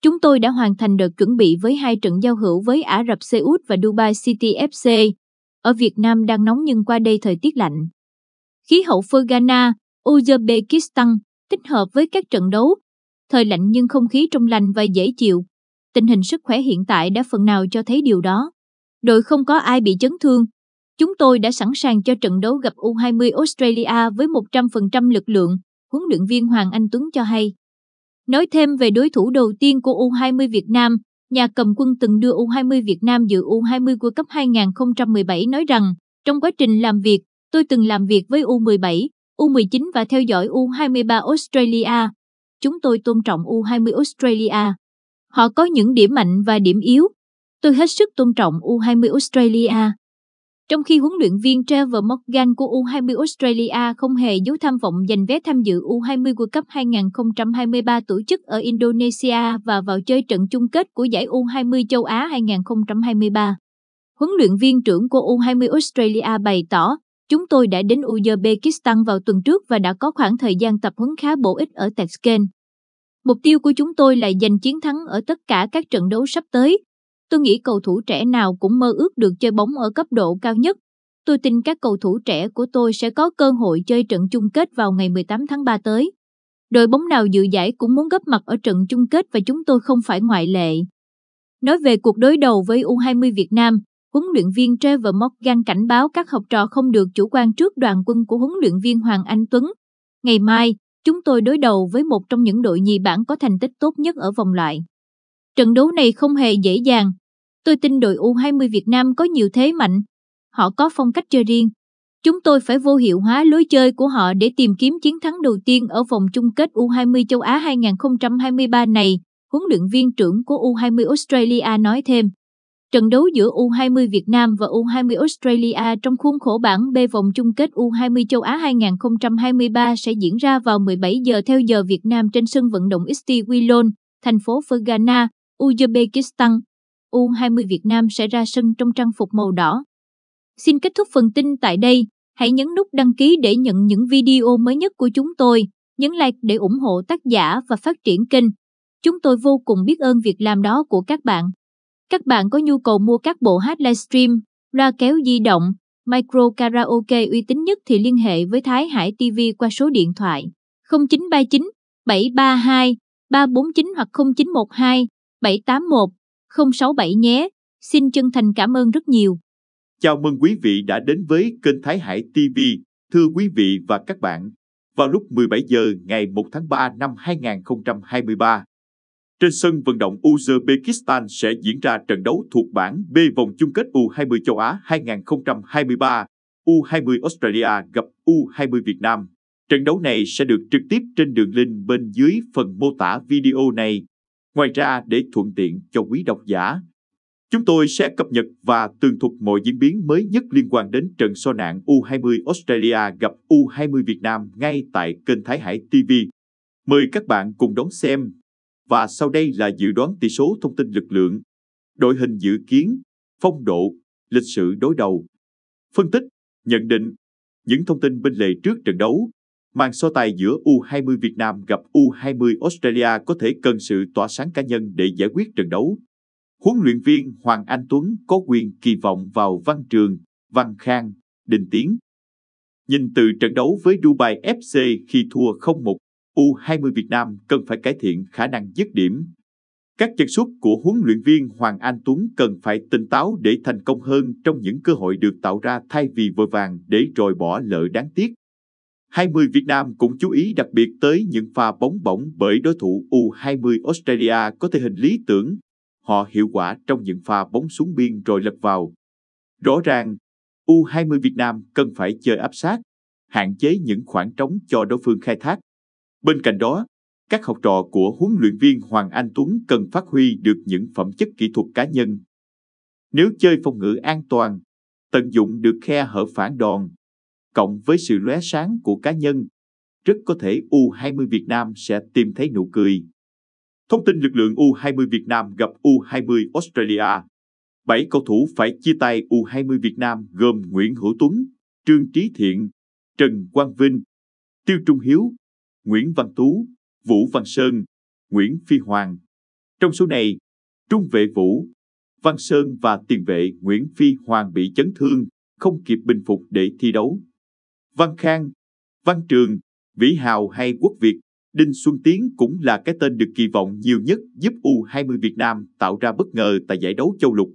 Chúng tôi đã hoàn thành đợt chuẩn bị với hai trận giao hữu với Ả Rập Xê Út và Dubai City FC ở Việt Nam đang nóng nhưng qua đây thời tiết lạnh. Khí hậu phơ Ghana, Uzbekistan tích hợp với các trận đấu, thời lạnh nhưng không khí trong lành và dễ chịu. Tình hình sức khỏe hiện tại đã phần nào cho thấy điều đó. Đội không có ai bị chấn thương. Chúng tôi đã sẵn sàng cho trận đấu gặp U20 Australia với 100% lực lượng, huấn luyện viên Hoàng Anh Tuấn cho hay. Nói thêm về đối thủ đầu tiên của U20 Việt Nam, nhà cầm quân từng đưa U20 Việt Nam dự U20 World Cup 2017 nói rằng, trong quá trình làm việc, tôi từng làm việc với U17, U19 và theo dõi U23 Australia. Chúng tôi tôn trọng U20 Australia. Họ có những điểm mạnh và điểm yếu. Tôi hết sức tôn trọng U20 Australia. Trong khi huấn luyện viên Trevor Morgan của U20 Australia không hề giấu tham vọng giành vé tham dự U20 World Cup 2023 tổ chức ở Indonesia và vào chơi trận chung kết của giải U20 châu Á 2023. Huấn luyện viên trưởng của U20 Australia bày tỏ, chúng tôi đã đến Uzbekistan vào tuần trước và đã có khoảng thời gian tập huấn khá bổ ích ở Tashkent. Mục tiêu của chúng tôi là giành chiến thắng ở tất cả các trận đấu sắp tới, Tôi nghĩ cầu thủ trẻ nào cũng mơ ước được chơi bóng ở cấp độ cao nhất. Tôi tin các cầu thủ trẻ của tôi sẽ có cơ hội chơi trận chung kết vào ngày 18 tháng 3 tới. Đội bóng nào dự giải cũng muốn góp mặt ở trận chung kết và chúng tôi không phải ngoại lệ. Nói về cuộc đối đầu với U20 Việt Nam, huấn luyện viên Trevor Morgan cảnh báo các học trò không được chủ quan trước đoàn quân của huấn luyện viên Hoàng Anh Tuấn. Ngày mai, chúng tôi đối đầu với một trong những đội nhì bảng có thành tích tốt nhất ở vòng loại. Trận đấu này không hề dễ dàng. Tôi tin đội U20 Việt Nam có nhiều thế mạnh. Họ có phong cách chơi riêng. Chúng tôi phải vô hiệu hóa lối chơi của họ để tìm kiếm chiến thắng đầu tiên ở vòng chung kết U20 châu Á 2023 này, huấn luyện viên trưởng của U20 Australia nói thêm. Trận đấu giữa U20 Việt Nam và U20 Australia trong khuôn khổ bảng B vòng chung kết U20 châu Á 2023 sẽ diễn ra vào 17 giờ theo giờ Việt Nam trên sân vận động Isti Willon, thành phố Fergana, Uzbekistan, U20 Việt Nam sẽ ra sân trong trang phục màu đỏ. Xin kết thúc phần tin tại đây, hãy nhấn nút đăng ký để nhận những video mới nhất của chúng tôi, nhấn like để ủng hộ tác giả và phát triển kênh. Chúng tôi vô cùng biết ơn việc làm đó của các bạn. Các bạn có nhu cầu mua các bộ hát livestream, loa kéo di động, micro karaoke uy tín nhất thì liên hệ với Thái Hải TV qua số điện thoại 0939 732 349 hoặc 0912 781-067 nhé. Xin chân thành cảm ơn rất nhiều. Chào mừng quý vị đã đến với kênh Thái Hải TV. Thưa quý vị và các bạn, vào lúc 17 giờ ngày 1 tháng 3 năm 2023, trên sân vận động Uzbekistan sẽ diễn ra trận đấu thuộc bảng B vòng chung kết U20 châu Á 2023, U20 Australia gặp U20 Việt Nam. Trận đấu này sẽ được trực tiếp trên đường link bên dưới phần mô tả video này. Ngoài ra, để thuận tiện cho quý độc giả, chúng tôi sẽ cập nhật và tường thuật mọi diễn biến mới nhất liên quan đến trận so nạn U20 Australia gặp U20 Việt Nam ngay tại kênh Thái Hải TV. Mời các bạn cùng đón xem. Và sau đây là dự đoán tỷ số thông tin lực lượng, đội hình dự kiến, phong độ, lịch sử đối đầu. Phân tích, nhận định, những thông tin bên lề trước trận đấu Màn so tài giữa U20 Việt Nam gặp U20 Australia có thể cần sự tỏa sáng cá nhân để giải quyết trận đấu. Huấn luyện viên Hoàng Anh Tuấn có quyền kỳ vọng vào Văn Trường, Văn Khang, Đình Tiến. Nhìn từ trận đấu với Dubai FC khi thua 0-1, U20 Việt Nam cần phải cải thiện khả năng dứt điểm. Các chân sút của huấn luyện viên Hoàng Anh Tuấn cần phải tỉnh táo để thành công hơn trong những cơ hội được tạo ra thay vì vội vàng để rồi bỏ lỡ đáng tiếc. 20 Việt Nam cũng chú ý đặc biệt tới những pha bóng bổng bởi đối thủ U20 Australia có thể hình lý tưởng. Họ hiệu quả trong những pha bóng xuống biên rồi lật vào. Rõ ràng, U20 Việt Nam cần phải chơi áp sát, hạn chế những khoảng trống cho đối phương khai thác. Bên cạnh đó, các học trò của huấn luyện viên Hoàng Anh Tuấn cần phát huy được những phẩm chất kỹ thuật cá nhân. Nếu chơi phòng ngự an toàn, tận dụng được khe hở phản đòn, cộng với sự lóe sáng của cá nhân, rất có thể U20 Việt Nam sẽ tìm thấy nụ cười. Thông tin lực lượng U20 Việt Nam gặp U20 Australia. bảy cầu thủ phải chia tay U20 Việt Nam gồm Nguyễn Hữu Tuấn, Trương Trí Thiện, Trần Quang Vinh, Tiêu Trung Hiếu, Nguyễn Văn Tú, Vũ Văn Sơn, Nguyễn Phi Hoàng. Trong số này, trung vệ Vũ, Văn Sơn và tiền vệ Nguyễn Phi Hoàng bị chấn thương, không kịp bình phục để thi đấu. Văn Khang, Văn Trường, Vĩ Hào hay Quốc Việt, Đinh Xuân Tiến cũng là cái tên được kỳ vọng nhiều nhất giúp U20 Việt Nam tạo ra bất ngờ tại giải đấu châu lục.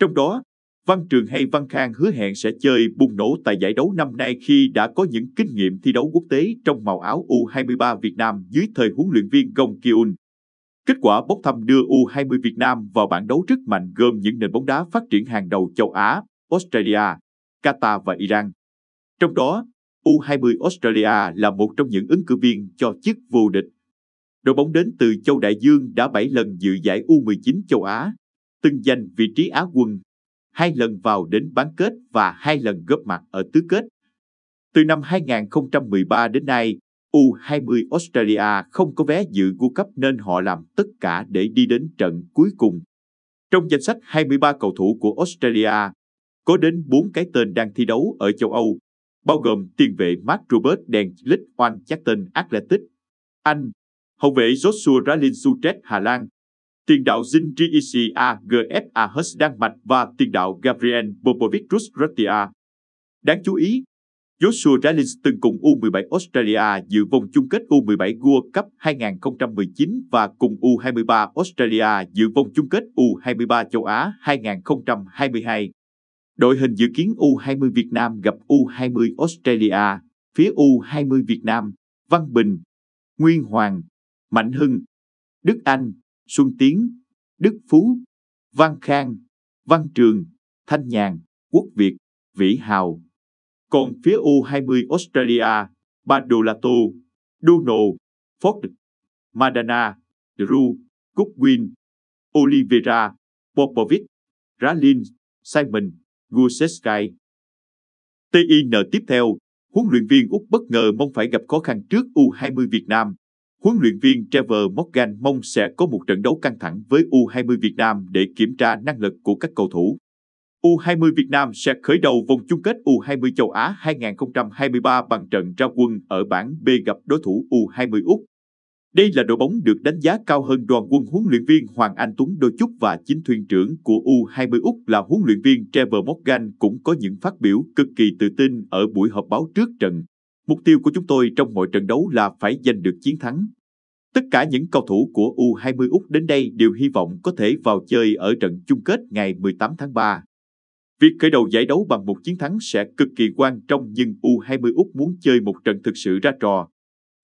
Trong đó, Văn Trường hay Văn Khang hứa hẹn sẽ chơi bùng nổ tại giải đấu năm nay khi đã có những kinh nghiệm thi đấu quốc tế trong màu áo U23 Việt Nam dưới thời huấn luyện viên Gong Kiun. Kết quả bốc thăm đưa U20 Việt Nam vào bảng đấu rất mạnh gồm những nền bóng đá phát triển hàng đầu châu Á, Australia, Qatar và Iran. Trong đó, U20 Australia là một trong những ứng cử viên cho chức vô địch. Đội bóng đến từ châu Đại Dương đã 7 lần dự giải U19 châu Á, từng giành vị trí Á quân, hai lần vào đến bán kết và hai lần góp mặt ở tứ kết. Từ năm 2013 đến nay, U20 Australia không có vé dự World Cup nên họ làm tất cả để đi đến trận cuối cùng. Trong danh sách 23 cầu thủ của Australia, có đến 4 cái tên đang thi đấu ở châu Âu, bao gồm tiền vệ Mark Robert đèn lít oan chắc tên Anh, hậu vệ Joshua Ralin Suchet Hà Lan, tiền đạo Zin Riisia GFA Hus Đan Mạch và tiền đạo Gabriel Bobovic Rusratia. Đáng chú ý, Joshua Rallins từng cùng U17 Australia dự vòng chung kết U17 World Cup 2019 và cùng U23 Australia dự vòng chung kết U23 châu Á 2022. Đội hình dự kiến U20 Việt Nam gặp U20 Australia, phía U20 Việt Nam, Văn Bình, Nguyên Hoàng, Mạnh Hưng, Đức Anh, Xuân Tiến, Đức Phú, Văn Khang, Văn Trường, Thanh Nhàn, Quốc Việt, Vĩ Hào. Còn phía U20 Australia, Badolato, Duno, Ford, Madana, Drew, Goodwin, Oliveira, Popovic, Ralin, Simon. Guseski. TIN tiếp theo, huấn luyện viên Úc bất ngờ mong phải gặp khó khăn trước U20 Việt Nam. Huấn luyện viên Trevor Morgan mong sẽ có một trận đấu căng thẳng với U20 Việt Nam để kiểm tra năng lực của các cầu thủ. U20 Việt Nam sẽ khởi đầu vòng chung kết U20 châu Á 2023 bằng trận ra quân ở bảng B gặp đối thủ U20 Úc. Đây là đội bóng được đánh giá cao hơn đoàn quân huấn luyện viên Hoàng Anh Tuấn đôi chút và chính thuyền trưởng của U20 Úc là huấn luyện viên Trevor Morgan cũng có những phát biểu cực kỳ tự tin ở buổi họp báo trước trận. Mục tiêu của chúng tôi trong mọi trận đấu là phải giành được chiến thắng. Tất cả những cầu thủ của U20 Úc đến đây đều hy vọng có thể vào chơi ở trận chung kết ngày 18 tháng 3. Việc khởi đầu giải đấu bằng một chiến thắng sẽ cực kỳ quan trọng nhưng U20 Úc muốn chơi một trận thực sự ra trò,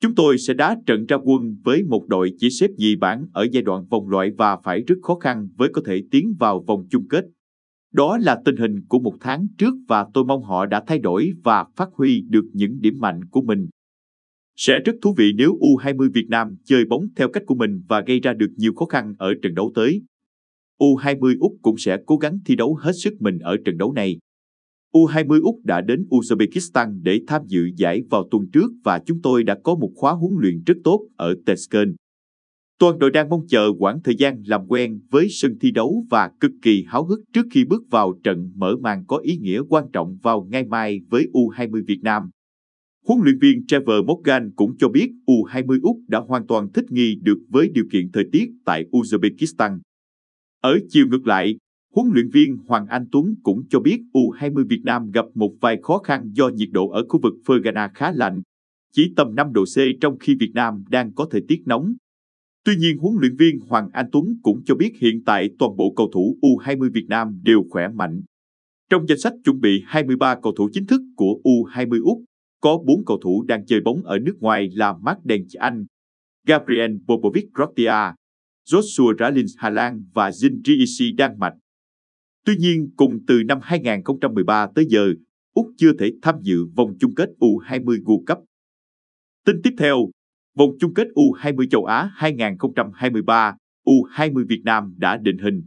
Chúng tôi sẽ đá trận ra quân với một đội chỉ xếp nhì bảng ở giai đoạn vòng loại và phải rất khó khăn với có thể tiến vào vòng chung kết. Đó là tình hình của một tháng trước và tôi mong họ đã thay đổi và phát huy được những điểm mạnh của mình. Sẽ rất thú vị nếu U20 Việt Nam chơi bóng theo cách của mình và gây ra được nhiều khó khăn ở trận đấu tới. U20 Úc cũng sẽ cố gắng thi đấu hết sức mình ở trận đấu này. U20 Úc đã đến Uzbekistan để tham dự giải vào tuần trước và chúng tôi đã có một khóa huấn luyện rất tốt ở Tezken. Toàn đội đang mong chờ quãng thời gian làm quen với sân thi đấu và cực kỳ háo hức trước khi bước vào trận mở màn có ý nghĩa quan trọng vào ngày mai với U20 Việt Nam. Huấn luyện viên Trevor Morgan cũng cho biết U20 Úc đã hoàn toàn thích nghi được với điều kiện thời tiết tại Uzbekistan. Ở chiều ngược lại, Huấn luyện viên Hoàng Anh Tuấn cũng cho biết U20 Việt Nam gặp một vài khó khăn do nhiệt độ ở khu vực Fergana khá lạnh, chỉ tầm 5 độ C trong khi Việt Nam đang có thời tiết nóng. Tuy nhiên, huấn luyện viên Hoàng Anh Tuấn cũng cho biết hiện tại toàn bộ cầu thủ U20 Việt Nam đều khỏe mạnh. Trong danh sách chuẩn bị 23 cầu thủ chính thức của U20 Úc, có 4 cầu thủ đang chơi bóng ở nước ngoài là Mark Dench Anh, Gabriel Bobovic Croatia, Joshua Ralins Hà Lan và Jin Riisi Đan Mạch. Tuy nhiên, cùng từ năm 2013 tới giờ, Úc chưa thể tham dự vòng chung kết U20 World Cup. Tin tiếp theo, vòng chung kết U20 châu Á 2023, U20 Việt Nam đã định hình.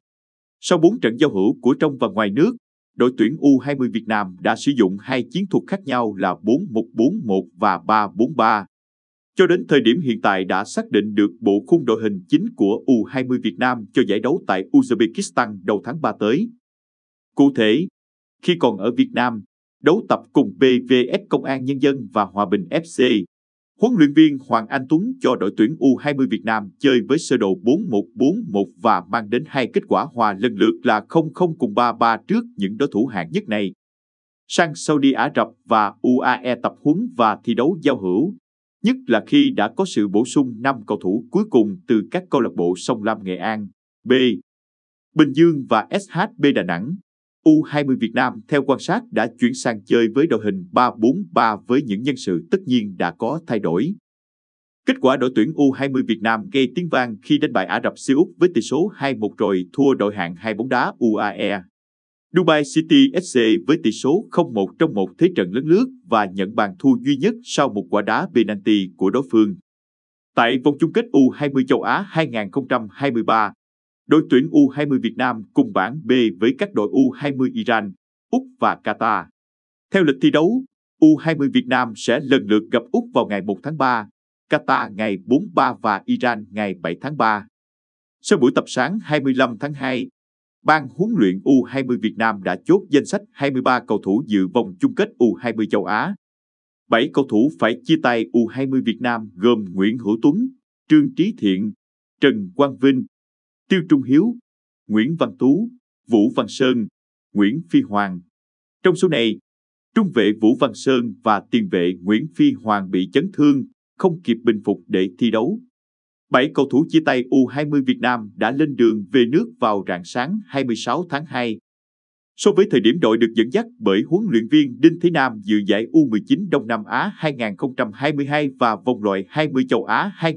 Sau 4 trận giao hữu của trong và ngoài nước, đội tuyển U20 Việt Nam đã sử dụng hai chiến thuật khác nhau là 4141 và 343. Cho đến thời điểm hiện tại đã xác định được bộ khung đội hình chính của U20 Việt Nam cho giải đấu tại Uzbekistan đầu tháng 3 tới. Cụ thể, khi còn ở Việt Nam, đấu tập cùng BVS Công an Nhân dân và Hòa Bình FC, huấn luyện viên Hoàng Anh Tuấn cho đội tuyển U20 Việt Nam chơi với sơ đồ 4-1-4-1 và mang đến hai kết quả hòa lần lượt là 0-0 cùng 3-3 trước những đối thủ hạng nhất này. Sang Saudi Ả Rập và UAE tập huấn và thi đấu giao hữu, nhất là khi đã có sự bổ sung 5 cầu thủ cuối cùng từ các câu lạc bộ Sông Lam Nghệ An, B, Bình Dương và SHB Đà Nẵng. U20 Việt Nam theo quan sát đã chuyển sang chơi với đội hình 3-4-3 với những nhân sự tất nhiên đã có thay đổi. Kết quả đội tuyển U20 Việt Nam gây tiếng vang khi đánh bại Ả Rập Xê Út với tỷ số 2-1 rồi thua đội hạng hai bóng đá UAE. Dubai City SC với tỷ số 0-1 trong một thế trận lớn nước và nhận bàn thua duy nhất sau một quả đá penalty của đối phương. Tại vòng chung kết U20 châu Á 2023, Đội tuyển U20 Việt Nam cùng bảng B với các đội U20 Iran, Úc và Qatar. Theo lịch thi đấu, U20 Việt Nam sẽ lần lượt gặp Úc vào ngày 1 tháng 3, Qatar ngày 43 và Iran ngày 7 tháng 3. Sau buổi tập sáng 25 tháng 2, Ban huấn luyện U20 Việt Nam đã chốt danh sách 23 cầu thủ dự vòng chung kết U20 châu Á. 7 cầu thủ phải chia tay U20 Việt Nam gồm Nguyễn Hữu Tuấn, Trương Trí Thiện, Trần Quang Vinh, Tiêu Trung Hiếu, Nguyễn Văn Tú, Vũ Văn Sơn, Nguyễn Phi Hoàng. Trong số này, trung vệ Vũ Văn Sơn và tiền vệ Nguyễn Phi Hoàng bị chấn thương, không kịp bình phục để thi đấu. Bảy cầu thủ chia tay U20 Việt Nam đã lên đường về nước vào rạng sáng 26 tháng 2. So với thời điểm đội được dẫn dắt bởi huấn luyện viên Đinh Thế Nam dự giải U19 Đông Nam Á 2022 và vòng loại 20 châu Á 2022,